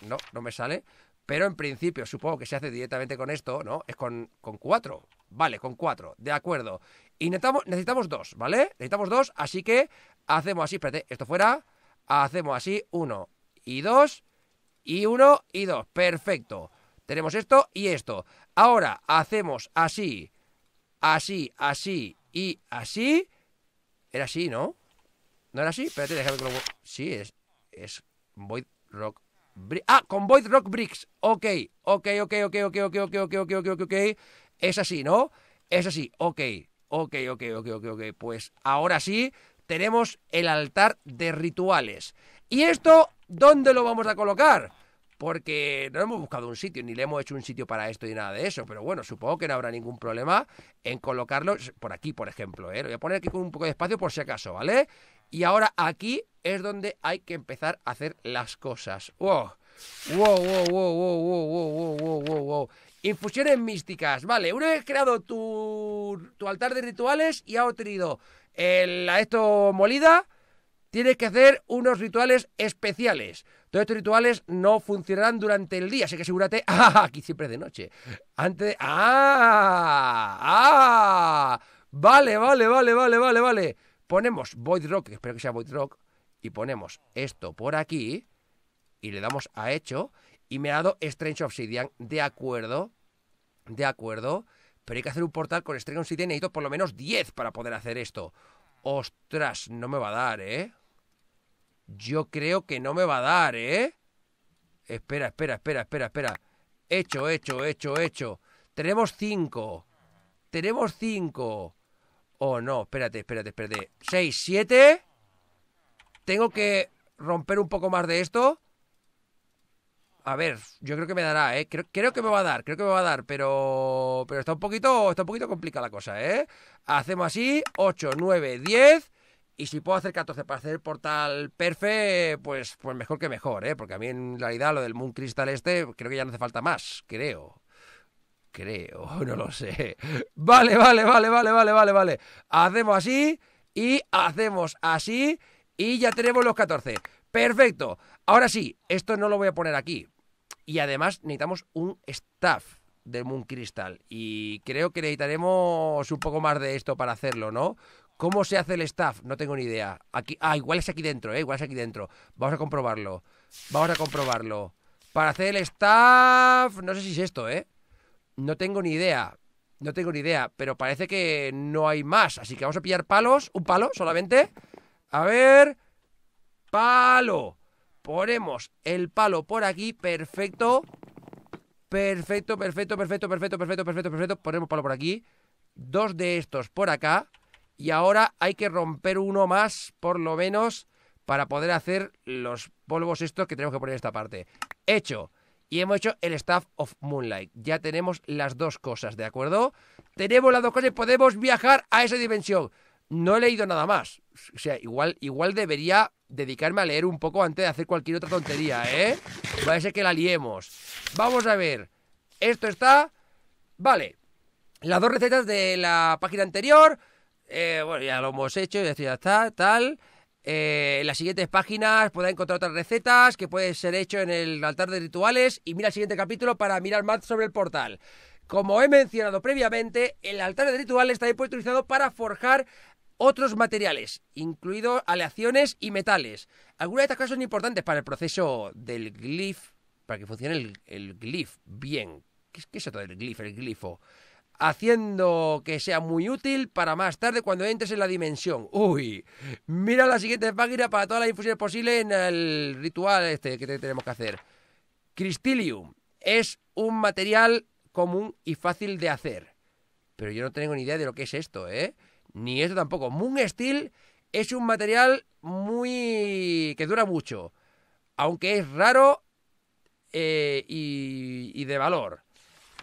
No, no me sale. Pero en principio, supongo que se hace directamente con esto, ¿no? Es con, con cuatro. Vale, con cuatro, de acuerdo. Y necesitamos, necesitamos dos, ¿vale? Necesitamos dos, así que hacemos así, espérate, esto fuera. Hacemos así, uno y dos, y uno y dos. Perfecto. Tenemos esto y esto. Ahora hacemos así, así, así y así. Era así, ¿no? ¿No era así? Espérate, déjame que lo... Sí, es... Es Void Rock... ah, con Void Rock Bricks. Ok, ok, ok, ok, ok, ok, ok, ok, ok, ok, ok. Es así, ¿no? Es así. Ok, ok, ok, ok, ok, ok. Pues ahora sí tenemos el altar de rituales. ¿Y esto dónde lo vamos a colocar? Porque no hemos buscado un sitio, ni le hemos hecho un sitio para esto ni nada de eso. Pero bueno, supongo que no habrá ningún problema en colocarlo por aquí, por ejemplo. ¿eh? Lo voy a poner aquí con un poco de espacio por si acaso, ¿vale? Y ahora aquí es donde hay que empezar a hacer las cosas. ¡Wow! Wow, wow, wow, wow, wow, wow, wow, wow, wow. Infusiones místicas. Vale, una vez creado tu, altar de rituales y ha obtenido la esto molida, tienes que hacer unos rituales especiales. Todos estos rituales no funcionarán durante el día, así que asegúrate. Ah, aquí siempre es de noche. Antes de. ¡Ah! ¡Ah! Vale, vale, vale, vale, vale, vale. Ponemos Void Rock, espero que sea Void Rock, y ponemos esto por aquí, y le damos a hecho y me ha dado Strange Obsidian. De acuerdo, de acuerdo, pero hay que hacer un portal con Strange Obsidian. Necesito por lo menos 10 para poder hacer esto. Ostras, no me va a dar, ¿eh? Yo creo que no me va a dar, ¿eh? Espera, espera, espera, espera, espera. Hecho, hecho, hecho, hecho. Tenemos 5. Tenemos 5. Oh, no, espérate, espérate, espérate. 6, 7. Tengo que romper un poco más de esto. A ver, yo creo que me dará, ¿eh? Creo, que me va a dar, creo que me va a dar, pero, pero está un poquito, está un poquito complicada la cosa, ¿eh? Hacemos así, 8, 9, 10. Y si puedo hacer 14 para hacer el portal Perfecto, pues, pues mejor que mejor, ¿eh? Porque a mí en realidad lo del Moon Crystal este creo que ya no hace falta más, creo. Creo, no lo sé. Vale, vale, vale, vale, vale, vale, vale. Hacemos así y hacemos así y ya tenemos los 14. Perfecto. Ahora sí, esto no lo voy a poner aquí, y además necesitamos un staff del Moon Crystal. Y creo que necesitaremos un poco más de esto para hacerlo, ¿no? ¿Cómo se hace el staff? No tengo ni idea. Aquí, ah, igual es aquí dentro, ¿eh? Igual es aquí dentro. Vamos a comprobarlo. Vamos a comprobarlo. Para hacer el staff... No sé si es esto, ¿eh? No tengo ni idea. No tengo ni idea. Pero parece que no hay más. Así que vamos a pillar palos. Un palo solamente. A ver... Palo. Ponemos el palo por aquí, perfecto. Perfecto, perfecto, perfecto, perfecto, perfecto, perfecto, perfecto. Ponemos palo por aquí. Dos de estos por acá. Y ahora hay que romper uno más, por lo menos, para poder hacer los polvos estos que tenemos que poner en esta parte. Hecho. Y hemos hecho el Staff of Moonlight. Ya tenemos las dos cosas, ¿de acuerdo? Tenemos las dos cosas y podemos viajar a esa dimensión. No he leído nada más. O sea, igual, igual debería dedicarme a leer un poco antes de hacer cualquier otra tontería, ¿eh? Va a ser que la liemos. Vamos a ver. Esto está... Vale. Las dos recetas de la página anterior. Eh, bueno, ya lo hemos hecho, ya está, tal. Eh, en las siguientes páginas podéis encontrar otras recetas que pueden ser hecho en el altar de rituales y mira el siguiente capítulo para mirar más sobre el portal. Como he mencionado previamente, el altar de rituales está dispuesto utilizado para forjar otros materiales, incluidos aleaciones y metales. Algunas de estas cosas son importantes para el proceso del glif, para que funcione el, glif bien. ¿Qué, es, eso del glif, el glifo? Haciendo que sea muy útil para más tarde cuando entres en la dimensión. Uy, mira la siguiente página para todas las infusiones posibles en el ritual este que tenemos que hacer. Cristilium es un material común y fácil de hacer. Pero yo no tengo ni idea de lo que es esto, ¿eh? ni esto tampoco. Moon Steel es un material muy. que dura mucho. Aunque es raro eh, y, de valor.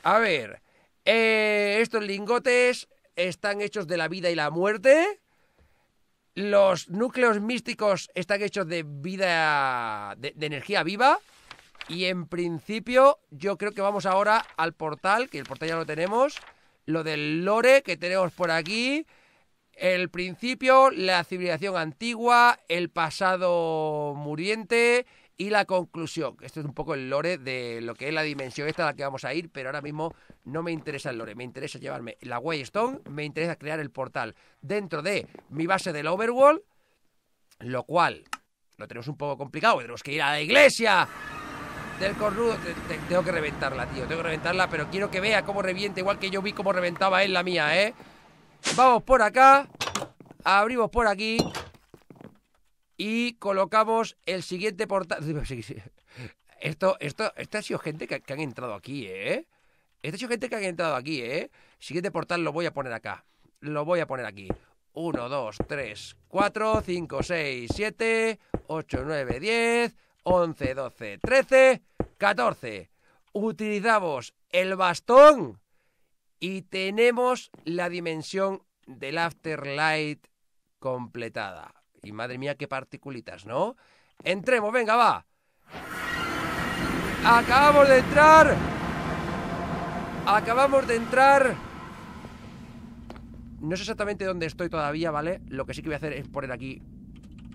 A ver. Eh, estos lingotes están hechos de la vida y la muerte. Los núcleos místicos están hechos de vida. de energía viva. Y en principio, yo creo que vamos ahora al portal, que el portal ya lo tenemos. Lo del lore que tenemos por aquí el principio, la civilización antigua, el pasado muriente y la conclusión. Esto es un poco el lore de lo que es la dimensión esta a la que vamos a ir, pero ahora mismo no me interesa el lore, me interesa llevarme la Waystone, me interesa crear el portal dentro de mi base del Overworld, lo cual lo tenemos un poco complicado, tenemos que ir a la iglesia del cornudo. tengo que reventarla, tío, tengo que reventarla, pero quiero que vea cómo reviente, igual que yo vi cómo reventaba él la mía, ¿eh? Vamos por acá, abrimos por aquí y colocamos el siguiente portal. Esto, esto, esto ha sido gente que, que han entrado aquí, ¿eh? Esta ha sido gente que han entrado aquí, ¿eh? Siguiente portal lo voy a poner acá. Lo voy a poner aquí. 1, 2, 3, 4, 5, 6, 7, 8, 9, 10, 11, 12, 13, 14. Utilizamos el bastón y tenemos la dimensión del Afterlight completada. Y madre mía, qué particulitas, ¿no? Entremos, venga, va. Acabamos de entrar. Acabamos de entrar. No sé exactamente dónde estoy todavía, ¿vale? Lo que sí que voy a hacer es poner aquí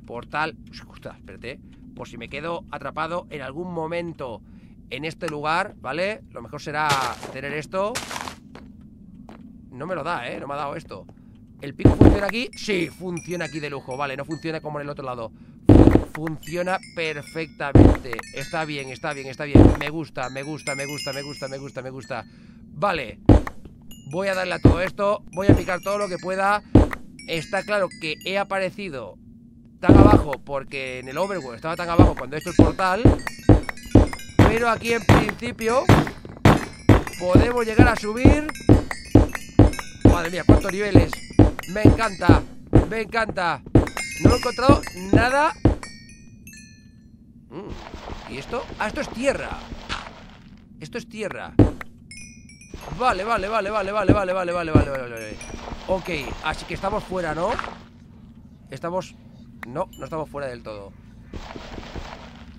portal. Ostras, espérate. ¿eh? Por si me quedo atrapado en algún momento en este lugar, ¿vale? Lo mejor será tener esto. No me lo da, ¿eh? No me ha dado esto. ¿El pico funciona aquí? Sí, funciona aquí de lujo. Vale, no funciona como en el otro lado. Funciona perfectamente. Está bien, está bien, está bien. Me gusta, me gusta, me gusta, me gusta, me gusta, me gusta. Vale. Voy a darle a todo esto. Voy a picar todo lo que pueda. Está claro que he aparecido tan abajo porque en el Overworld estaba tan abajo cuando he hecho el portal. Pero aquí en principio podemos llegar a subir Madre mía, cuántos niveles. Me encanta, me encanta. No he encontrado nada. Mm. ¿Y esto? Ah, esto es tierra. Esto es tierra. Vale, vale, vale, vale, vale, vale, vale, vale, vale, vale, vale. Ok, así que estamos fuera, ¿no? Estamos... No, no estamos fuera del todo.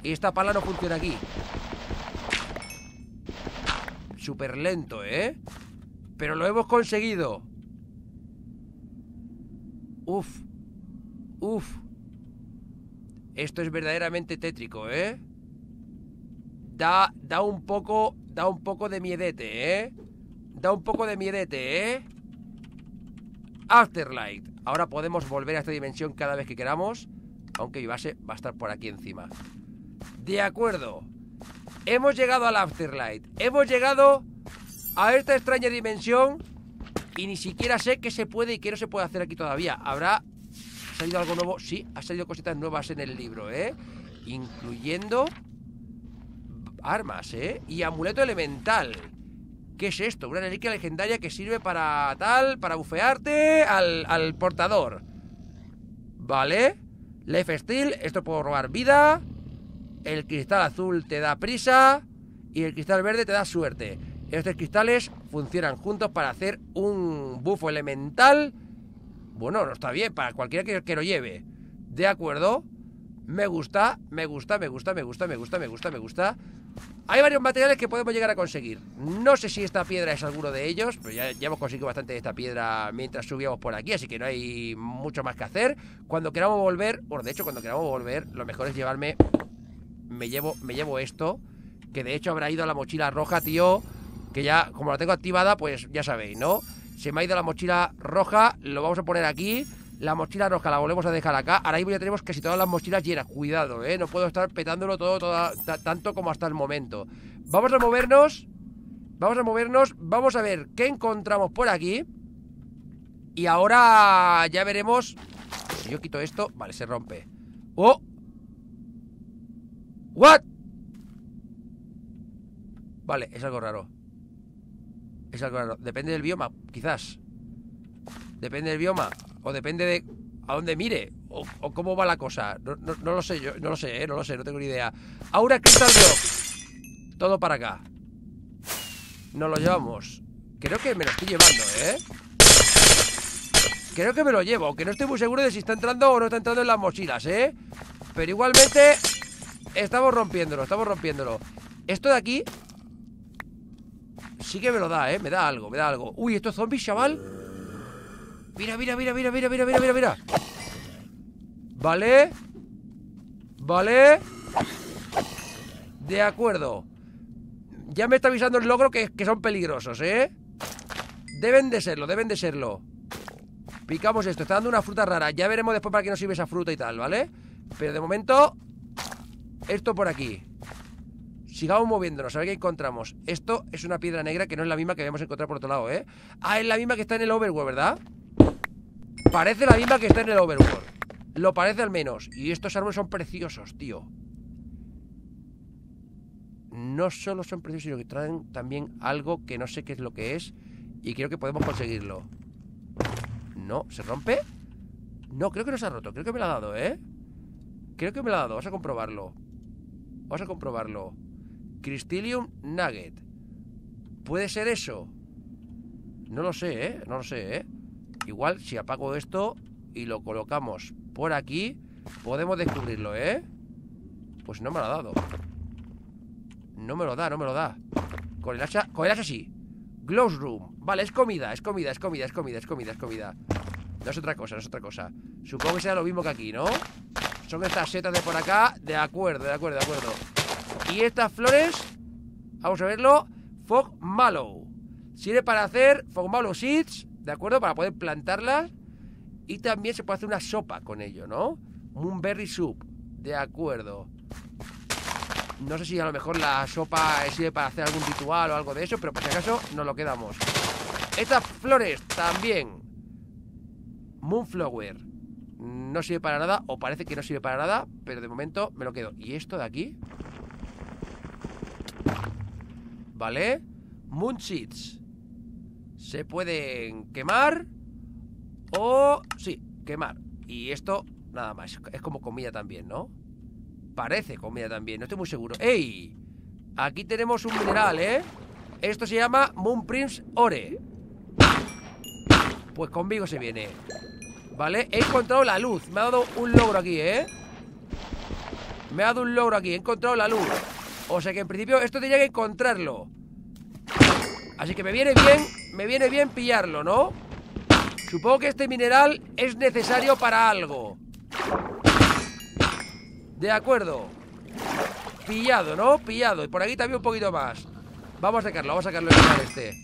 Y esta pala no funciona aquí. Súper lento, ¿eh? Pero lo hemos conseguido. Uf. Uf. Esto es verdaderamente tétrico, ¿eh? Da, da un poco, da un poco de miedete, ¿eh? Da un poco de miedete, ¿eh? Afterlight. Ahora podemos volver a esta dimensión cada vez que queramos. Aunque mi va a estar por aquí encima. De acuerdo. Hemos llegado al Afterlight. Hemos llegado a esta extraña dimensión y ni siquiera sé qué se puede y qué no se puede hacer aquí todavía. ¿Habrá salido algo nuevo? Sí, ha salido cositas nuevas en el libro, ¿eh? Incluyendo armas, ¿eh? Y amuleto elemental. ¿Qué es esto? Una reliquia legendaria que sirve para tal, para bufearte al, al portador. ¿Vale? Life Steel, esto puedo robar vida. El cristal azul te da prisa. Y el cristal verde te da suerte. Estos cristales funcionan juntos para hacer un bufo elemental. Bueno, no está bien, para cualquiera que, lo lleve. ¿De acuerdo? Me gusta, me gusta, me gusta, me gusta, me gusta, me gusta, me gusta. Hay varios materiales que podemos llegar a conseguir. No sé si esta piedra es alguno de ellos, pero ya, hemos conseguido bastante de esta piedra mientras subíamos por aquí, así que no hay mucho más que hacer. Cuando queramos volver, bueno, de hecho, cuando queramos volver, lo mejor es llevarme... Me llevo, me llevo esto, que de hecho habrá ido a la mochila roja, tío, que ya como la tengo activada, pues ya sabéis, ¿no? Se me ha ido la mochila roja, lo vamos a poner aquí. La mochila roja la volvemos a dejar acá. Ahora mismo ya tenemos casi todas las mochilas llenas. Cuidado, ¿eh? No puedo estar petándolo todo, tanto como hasta el momento. Vamos a movernos. Vamos a movernos. Vamos a ver qué encontramos por aquí. Y ahora ya veremos. Si yo quito esto, vale, se rompe. ¡Oh! ¿What? Vale, es algo raro. Depende del bioma, quizás. Depende del bioma. O depende de a dónde mire. O, cómo va la cosa. No, lo sé, yo no lo sé, ¿eh? no lo sé, no tengo ni idea. ahora Crystal yo Todo para acá. Nos lo llevamos. Creo que me lo estoy llevando, ¿eh? Creo que me lo llevo, Que no estoy muy seguro de si está entrando o no está entrando en las mochilas, ¿eh? Pero igualmente estamos rompiéndolo, estamos rompiéndolo. Esto de aquí sí que me lo da, ¿eh? Me da algo, me da algo. Uy, estos zombies, chaval. Mira, mira, mira, mira, mira, mira, mira, mira, mira. Vale. Vale. De acuerdo. Ya me está avisando el logro que, que son peligrosos, ¿eh? Deben de serlo, deben de serlo. Picamos esto, está dando una fruta rara. Ya veremos después para qué nos sirve esa fruta y tal, ¿vale? Pero de momento... Esto por aquí. Sigamos moviéndonos, a ver qué encontramos. Esto es una piedra negra que no es la misma que habíamos encontrado por otro lado, ¿eh? Ah, es la misma que está en el Overworld, ¿verdad? Parece la misma que está en el Overworld. Lo parece al menos. Y estos árboles son preciosos, tío. No solo son preciosos, sino que traen también algo que no sé qué es lo que es. Y creo que podemos conseguirlo. No, ¿se rompe? No, creo que no se ha roto. Creo que me lo ha dado, ¿eh? Creo que me lo ha dado. Vamos a comprobarlo. Vamos a comprobarlo. Cristilium Nugget. ¿Puede ser eso? No lo sé, ¿eh? No lo sé, ¿eh? Igual si apago esto y lo colocamos por aquí, podemos descubrirlo, ¿eh? Pues no me lo ha dado. No me lo da, no me lo da. Con el hacha, con el hacha sí. Glows Room. Vale, es comida, es comida, es comida, es comida, es comida, es comida. No es otra cosa, no es otra cosa. Supongo que será lo mismo que aquí, ¿no? Son estas setas de por acá. De acuerdo, de acuerdo, de acuerdo. Y estas flores, vamos a verlo, Fog Mallow. Sirve para hacer Fog Mallow Seeds, ¿de acuerdo? Para poder plantarlas. Y también se puede hacer una sopa con ello, ¿no? Moonberry soup, de acuerdo. No sé si a lo mejor la sopa sirve para hacer algún ritual o algo de eso, pero por si acaso nos lo quedamos. Estas flores también. Moonflower. No sirve para nada, o parece que no sirve para nada, pero de momento me lo quedo. ¿Y esto de aquí? ¿vale? Moonsheets. Se pueden quemar o... Sí, quemar. Y esto, nada más, es como comida también, ¿no? Parece comida también, no estoy muy seguro. ¡Ey! Aquí tenemos un mineral, ¿eh? Esto se llama Moon Prince Ore. Pues conmigo se viene. Vale, he encontrado la luz. Me ha dado un logro aquí, ¿eh? Me ha dado un logro aquí. He encontrado la luz. O sea que en principio esto tenía que encontrarlo. Así que me viene bien, me viene bien pillarlo, ¿no? Supongo que este mineral es necesario para algo. De acuerdo. Pillado, ¿no? Pillado. Y por aquí también un poquito más. Vamos a sacarlo, vamos a sacarlo el este.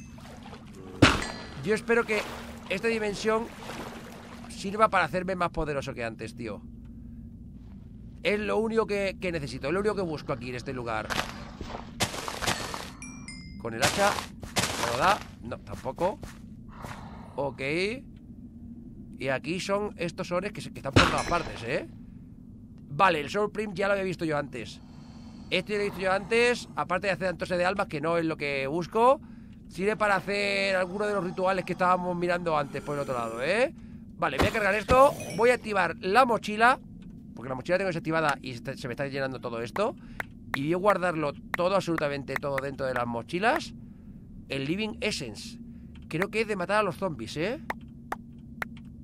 Yo espero que esta dimensión sirva para hacerme más poderoso que antes, tío. Es lo único que, necesito, es lo único que busco aquí en este lugar. Con el hacha. no lo da? No, tampoco. Ok. Y aquí son estos ores que, están por todas partes, ¿eh? Vale, el Soul ya lo había visto yo antes. Este ya lo he visto yo antes. Aparte de hacer entonces de almas, que no es lo que busco. Sirve para hacer alguno de los rituales que estábamos mirando antes por el otro lado, ¿eh? Vale, voy a cargar esto. Voy a activar la mochila porque la mochila tengo desactivada y se me está llenando todo esto, y yo guardarlo todo, absolutamente todo dentro de las mochilas, el Living Essence. Creo que es de matar a los zombies, ¿eh?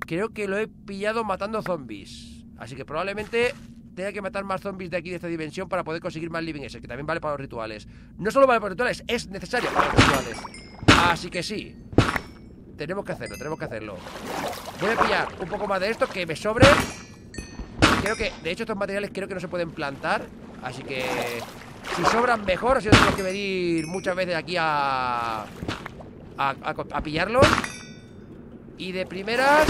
Creo que lo he pillado matando zombies. Así que probablemente tenga que matar más zombies de aquí, de esta dimensión, para poder conseguir más Living Essence, que también vale para los rituales. No solo vale para los rituales, es necesario para los rituales. Así que sí. Tenemos que hacerlo, tenemos que hacerlo. Voy a pillar un poco más de esto, que me sobre creo que, de hecho, estos materiales creo que no se pueden plantar Así que, si sobran mejor, si no tengo que venir muchas veces aquí a, a, pillarlos Y de primeras,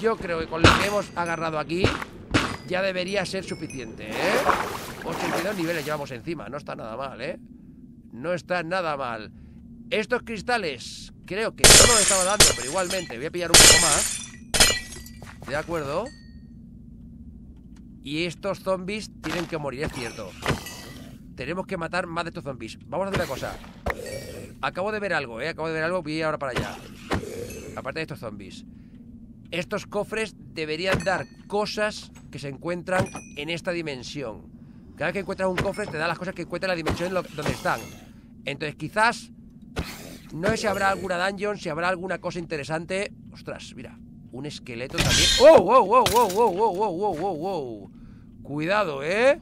yo creo que con lo que hemos agarrado aquí Ya debería ser suficiente, ¿eh? 82 niveles llevamos encima, no está nada mal, ¿eh? No está nada mal Estos cristales, creo que no los estaba dando, pero igualmente Voy a pillar un poco más De acuerdo y estos zombies tienen que morir, es cierto. Tenemos que matar más de estos zombies. Vamos a hacer una cosa. Acabo de ver algo, ¿eh? Acabo de ver algo, voy ahora para allá. Aparte de estos zombies. Estos cofres deberían dar cosas que se encuentran en esta dimensión. Cada vez que encuentras un cofre te da las cosas que encuentras en la dimensión donde están. Entonces quizás... No sé si habrá alguna dungeon, si habrá alguna cosa interesante. Ostras, mira, un esqueleto también. ¡Oh, wow, wow, wow, wow, wow, wow, wow, wow, wow! Cuidado, ¿eh?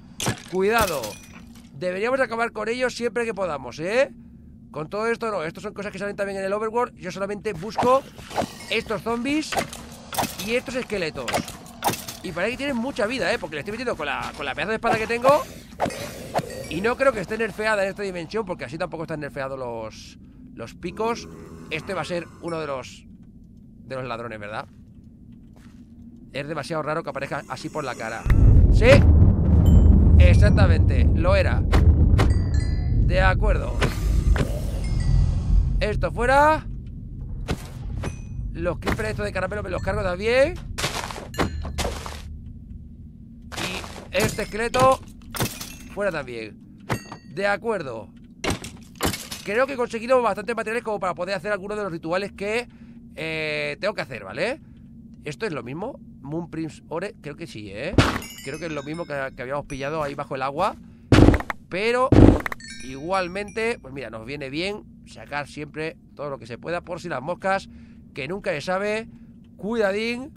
Cuidado. Deberíamos acabar con ellos siempre que podamos, ¿eh? Con todo esto no, Estos son cosas que salen también en el Overworld. Yo solamente busco estos zombies y estos esqueletos. Y parece que tienen mucha vida, ¿eh? Porque le estoy metiendo con la, con pedazo de espada que tengo. Y no creo que esté nerfeada en esta dimensión, porque así tampoco están nerfeados los, los picos. Este va a ser uno de los de los ladrones, ¿verdad? Es demasiado raro que aparezca así por la cara. ¡Sí! Exactamente, lo era. De acuerdo. Esto fuera. Los creepers estos de caramelo me los cargo también. Y este esqueleto fuera también. De acuerdo. Creo que he conseguido bastantes materiales como para poder hacer algunos de los rituales que eh, tengo que hacer, ¿vale? Esto es lo mismo. Moon Prince Ore, creo que sí, ¿eh? Creo que es lo mismo que, habíamos pillado ahí bajo el agua. Pero igualmente, pues mira, nos viene bien sacar siempre todo lo que se pueda por si las moscas, que nunca se sabe. Cuidadín.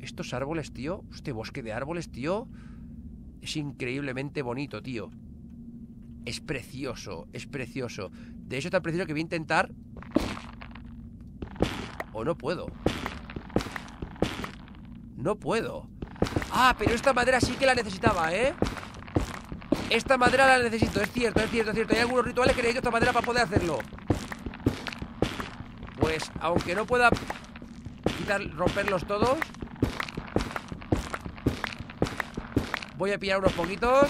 Estos árboles, tío. Este bosque de árboles, tío. Es increíblemente bonito, tío. Es precioso, es precioso. De hecho, tan precioso que voy a intentar o no puedo. No puedo. Ah, pero esta madera sí que la necesitaba, ¿eh? Esta madera la necesito, es cierto, es cierto, es cierto. Hay algunos rituales que necesito esta madera para poder hacerlo. Pues, aunque no pueda romperlos todos... Voy a pillar unos poquitos.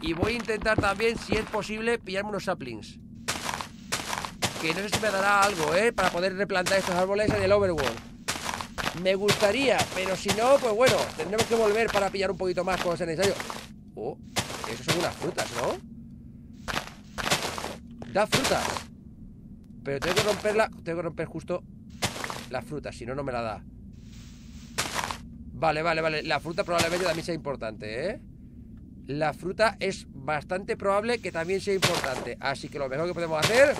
Y voy a intentar también, si es posible, pillarme unos saplings que no sé si me dará algo, ¿eh? Para poder replantar estos árboles en el Overworld. Me gustaría, pero si no, pues bueno, tendremos que volver para pillar un poquito más cosas necesario Oh, eso son unas frutas, ¿no? Da frutas. Pero tengo que romperla, tengo que romper justo las frutas, si no, no me la da. Vale, vale, vale. La fruta probablemente también sea importante, ¿eh? La fruta es bastante probable que también sea importante. Así que lo mejor que podemos hacer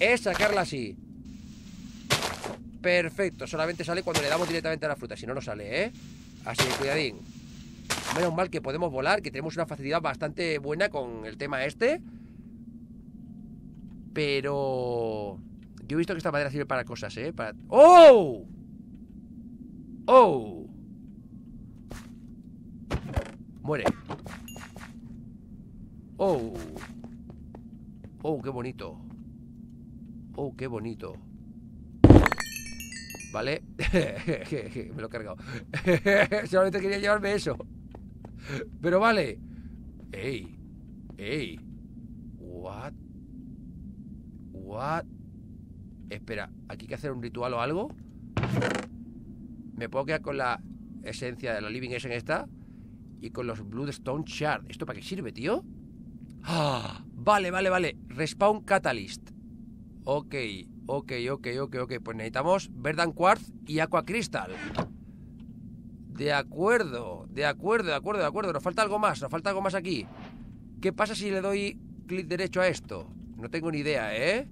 es sacarla así Perfecto, solamente sale cuando le damos directamente a la fruta Si no, no sale, ¿eh? Así cuidadín Menos mal que podemos volar Que tenemos una facilidad bastante buena con el tema este Pero... Yo he visto que esta madera sirve para cosas, ¿eh? Para... ¡Oh! ¡Oh! Muere ¡Oh! ¡Oh, qué bonito! Oh, qué bonito. ¿Vale? Me lo he cargado. Solamente quería llevarme eso. Pero vale. Ey. Ey. What? What? Espera, ¿aquí hay que hacer un ritual o algo? Me puedo quedar con la esencia de la Living Essence esta y con los Bloodstone Shard. ¿Esto para qué sirve, tío? Ah, vale, vale, vale. Respawn Catalyst. Ok, ok, ok, ok, ok. Pues necesitamos Verdant Quartz y Aqua Crystal. De acuerdo, de acuerdo, de acuerdo, de acuerdo. Nos falta algo más, nos falta algo más aquí. ¿Qué pasa si le doy clic derecho a esto? No tengo ni idea, ¿eh?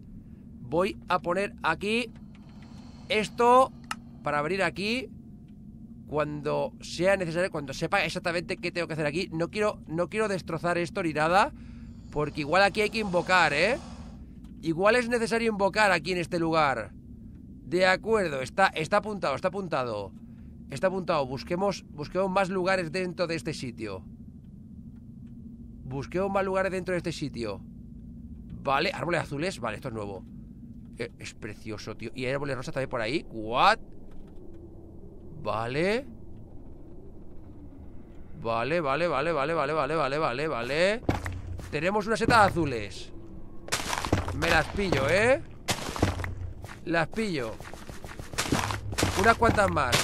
Voy a poner aquí esto para abrir aquí cuando sea necesario, cuando sepa exactamente qué tengo que hacer aquí. No quiero, no quiero destrozar esto ni nada, porque igual aquí hay que invocar, ¿eh? Igual es necesario invocar aquí en este lugar. De acuerdo, está, está apuntado, está apuntado. Está apuntado. Busquemos, busquemos más lugares dentro de este sitio. Busquemos más lugares dentro de este sitio. Vale, árboles azules. Vale, esto es nuevo. Eh, es, precioso, tío. Y hay árboles rosas también por ahí. ¿What? Vale. Vale, vale, vale, vale, vale, vale, vale, vale, vale. Tenemos unas setas azules. Me las pillo, ¿eh? Las pillo Unas cuantas más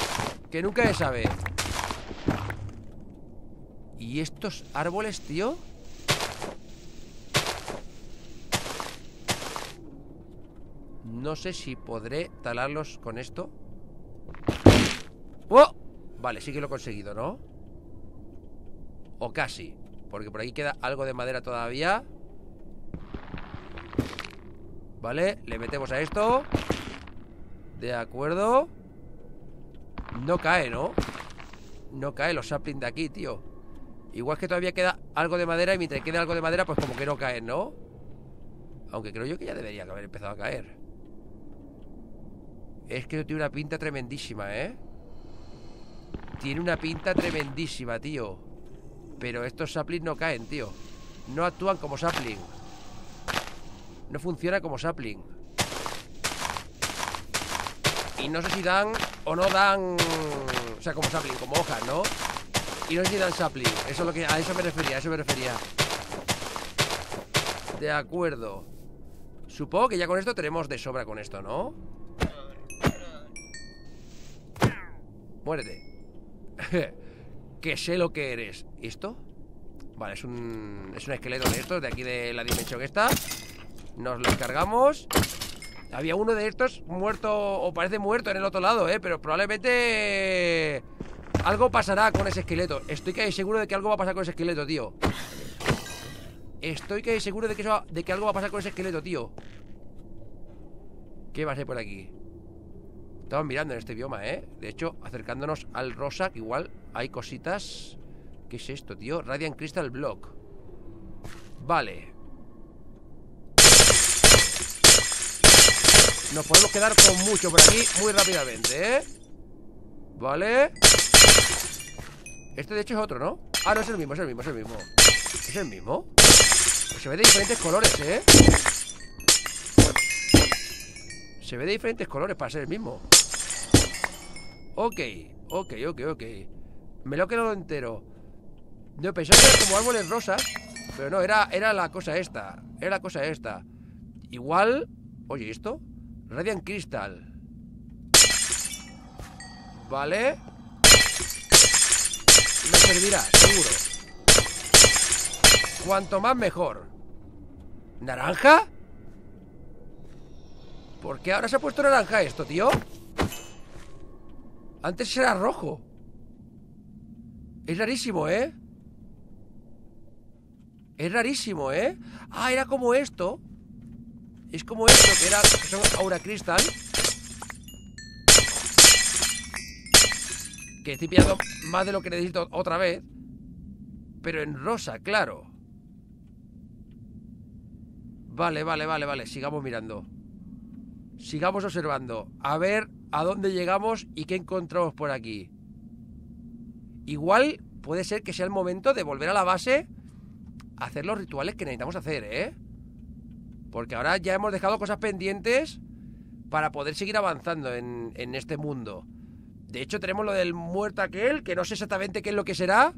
Que nunca se sabe ¿Y estos árboles, tío? No sé si podré talarlos con esto ¡Oh! Vale, sí que lo he conseguido, ¿no? O casi Porque por aquí queda algo de madera todavía Vale, le metemos a esto De acuerdo No cae, ¿no? No cae los saplings de aquí, tío Igual que todavía queda algo de madera Y mientras quede algo de madera, pues como que no cae, ¿no? Aunque creo yo que ya debería haber empezado a caer Es que tiene una pinta tremendísima, ¿eh? Tiene una pinta tremendísima, tío Pero estos saplings no caen, tío No actúan como saplings no funciona como sapling. Y no sé si dan o no dan... O sea, como sapling, como hojas, ¿no? Y no sé si dan sapling. Eso es lo que... A eso me refería, a eso me refería. De acuerdo. Supongo que ya con esto tenemos de sobra con esto, ¿no? Muérete. que sé lo que eres. ¿Esto? Vale, es un, es un esqueleto de estos, de aquí de la dimensión que está. Nos los cargamos. Había uno de estos muerto, o parece muerto en el otro lado, ¿eh? Pero probablemente... Eh, algo pasará con ese esqueleto. Estoy que seguro de que algo va a pasar con ese esqueleto, tío. Estoy que seguro de que, de que algo va a pasar con ese esqueleto, tío. ¿Qué va a ser por aquí? Estamos mirando en este bioma, ¿eh? De hecho, acercándonos al rosa, que igual hay cositas... ¿Qué es esto, tío? Radiant Crystal Block. Vale. Nos podemos quedar con mucho por aquí muy rápidamente, ¿eh? Vale Este de hecho es otro, ¿no? Ah, no, es el mismo, es el mismo, es el mismo ¿Es el mismo? Pues se ve de diferentes colores, ¿eh? Se ve de diferentes colores para ser el mismo Ok, ok, ok, ok Me lo he quedado entero Yo pensaba que era como árboles rosas Pero no, era, era la cosa esta Era la cosa esta Igual... Oye, ¿esto? Radiant Crystal. ¿Vale? Me servirá, seguro. Cuanto más mejor. ¿Naranja? ¿Por qué ahora se ha puesto naranja esto, tío? Antes era rojo. Es rarísimo, ¿eh? Es rarísimo, ¿eh? Ah, era como esto. Es como esto que era, que son Aura Crystal. Que estoy pillando más de lo que necesito otra vez. Pero en rosa, claro. Vale, vale, vale, vale. Sigamos mirando. Sigamos observando. A ver a dónde llegamos y qué encontramos por aquí. Igual puede ser que sea el momento de volver a la base. A hacer los rituales que necesitamos hacer, ¿eh? Porque ahora ya hemos dejado cosas pendientes para poder seguir avanzando en, este mundo. De hecho, tenemos lo del muerto aquel, que no sé exactamente qué es lo que será,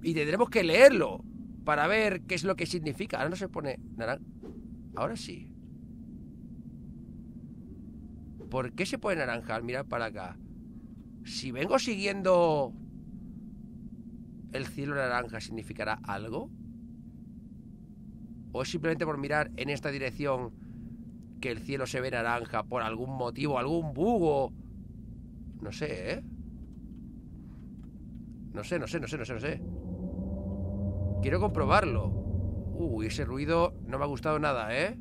y tendremos que leerlo para ver qué es lo que significa. Ahora no se pone naranja. Ahora sí. ¿Por qué se pone naranja Mira para acá? Si vengo siguiendo el cielo naranja, ¿significará algo? o es simplemente por mirar en esta dirección que el cielo se ve naranja por algún motivo, algún bugo. No sé, ¿eh? No sé, no sé, no sé, no sé, no sé. Quiero comprobarlo. Uy, ese ruido no me ha gustado nada, ¿eh?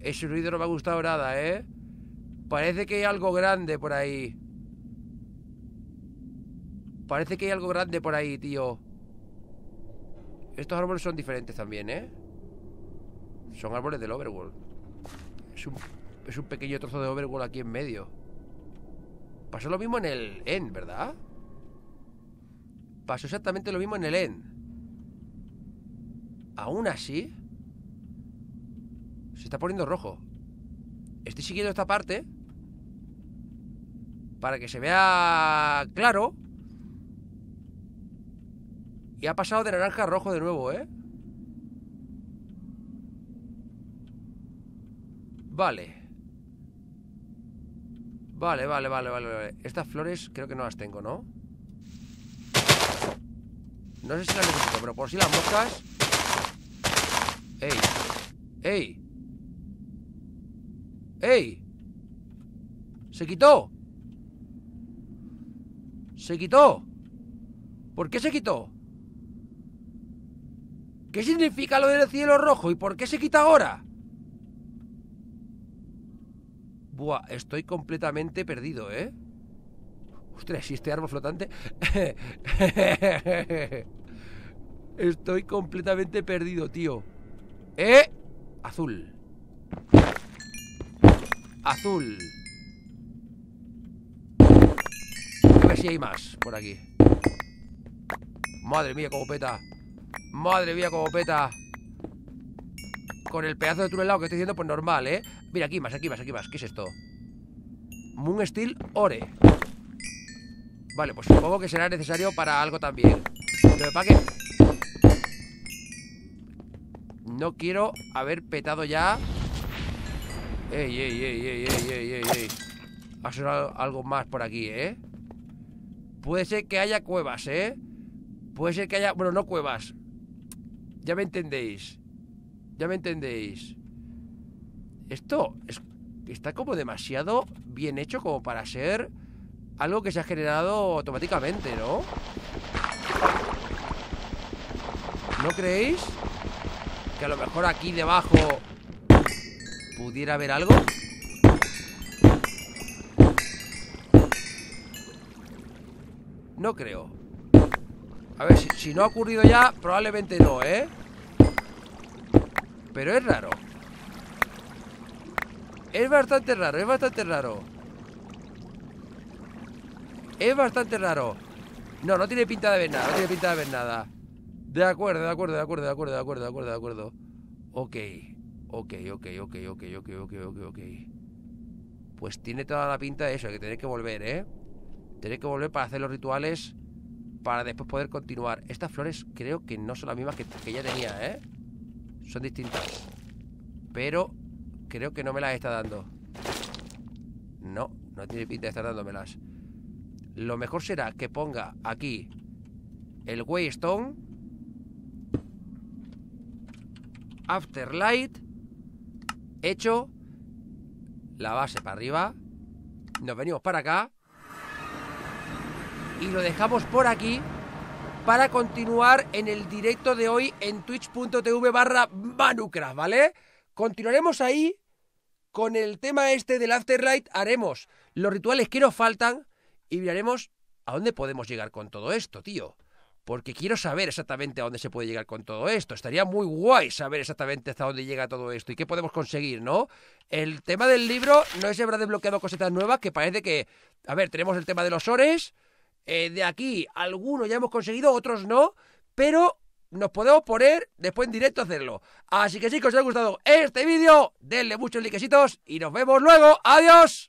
Ese ruido no me ha gustado nada, ¿eh? Parece que hay algo grande por ahí. Parece que hay algo grande por ahí, tío. Estos árboles son diferentes también, ¿eh? Son árboles del overworld. Es un, es un pequeño trozo de overworld aquí en medio. Pasó lo mismo en el end, ¿verdad? Pasó exactamente lo mismo en el end. Aún así... Se está poniendo rojo. Estoy siguiendo esta parte para que se vea claro y ha pasado de naranja a rojo de nuevo, ¿eh? Vale. Vale, vale, vale, vale, vale. Estas flores creo que no las tengo, ¿no? No sé si las necesito, pero por si las buscas ¡Ey! ¡Ey! ¡Ey! ¡Se quitó! ¡Se quitó! ¿Por qué se quitó? ¿Qué significa lo del cielo rojo y por qué se quita ahora? Buah, estoy completamente perdido, ¿eh? Ostras, si este árbol flotante? estoy completamente perdido, tío. ¿Eh? Azul. Azul. A ver si hay más por aquí. Madre mía, cómo peta. Madre mía, como peta. Con el pedazo de túnel que estoy haciendo, pues normal, ¿eh? Mira, aquí más, aquí más, aquí más. ¿Qué es esto? Moon Steel Ore. Vale, pues supongo que será necesario para algo también. No quiero haber petado ya. Ey, ey, ey, ey, ey, ey, ey, ey. Ha sonado algo más por aquí, ¿eh? Puede ser que haya cuevas, ¿eh? Puede ser que haya... Bueno, no cuevas ya me entendéis. Ya me entendéis. Esto está como demasiado bien hecho como para ser algo que se ha generado automáticamente, ¿no? ¿No creéis? Que a lo mejor aquí debajo pudiera haber algo. No creo. A ver, si no ha ocurrido ya, probablemente no, ¿eh? Pero es raro. Es bastante raro, es bastante raro. Es bastante raro. No, no tiene pinta de ver nada, no tiene pinta de ver nada. De acuerdo, de acuerdo, de acuerdo, de acuerdo, de acuerdo, de acuerdo, de acuerdo. Ok, ok, ok, ok, ok, ok, ok, ok, Pues tiene toda la pinta de eso, que tiene que volver, ¿eh? Tener que volver para hacer los rituales para después poder continuar. Estas flores creo que no son las mismas que, que ya tenía, ¿eh? Son distintas. Pero creo que no me las está dando. No, no tiene pinta de estar dándomelas. Lo mejor será que ponga aquí el Waystone. Afterlight. Hecho. La base para arriba. Nos venimos para acá. Y lo dejamos por aquí para continuar en el directo de hoy en twitch.tv barra Manucraft, ¿vale? Continuaremos ahí con el tema este del Afterlight, haremos los rituales que nos faltan y miraremos a dónde podemos llegar con todo esto, tío. Porque quiero saber exactamente a dónde se puede llegar con todo esto. Estaría muy guay saber exactamente hasta dónde llega todo esto y qué podemos conseguir, ¿no? El tema del libro no se habrá desbloqueado cositas nuevas que parece que... A ver, tenemos el tema de los ores, eh, de aquí algunos ya hemos conseguido, otros no, pero nos podemos poner después en directo a hacerlo. Así que chicos, si os ha gustado este vídeo, denle muchos likecitos y nos vemos luego. ¡Adiós!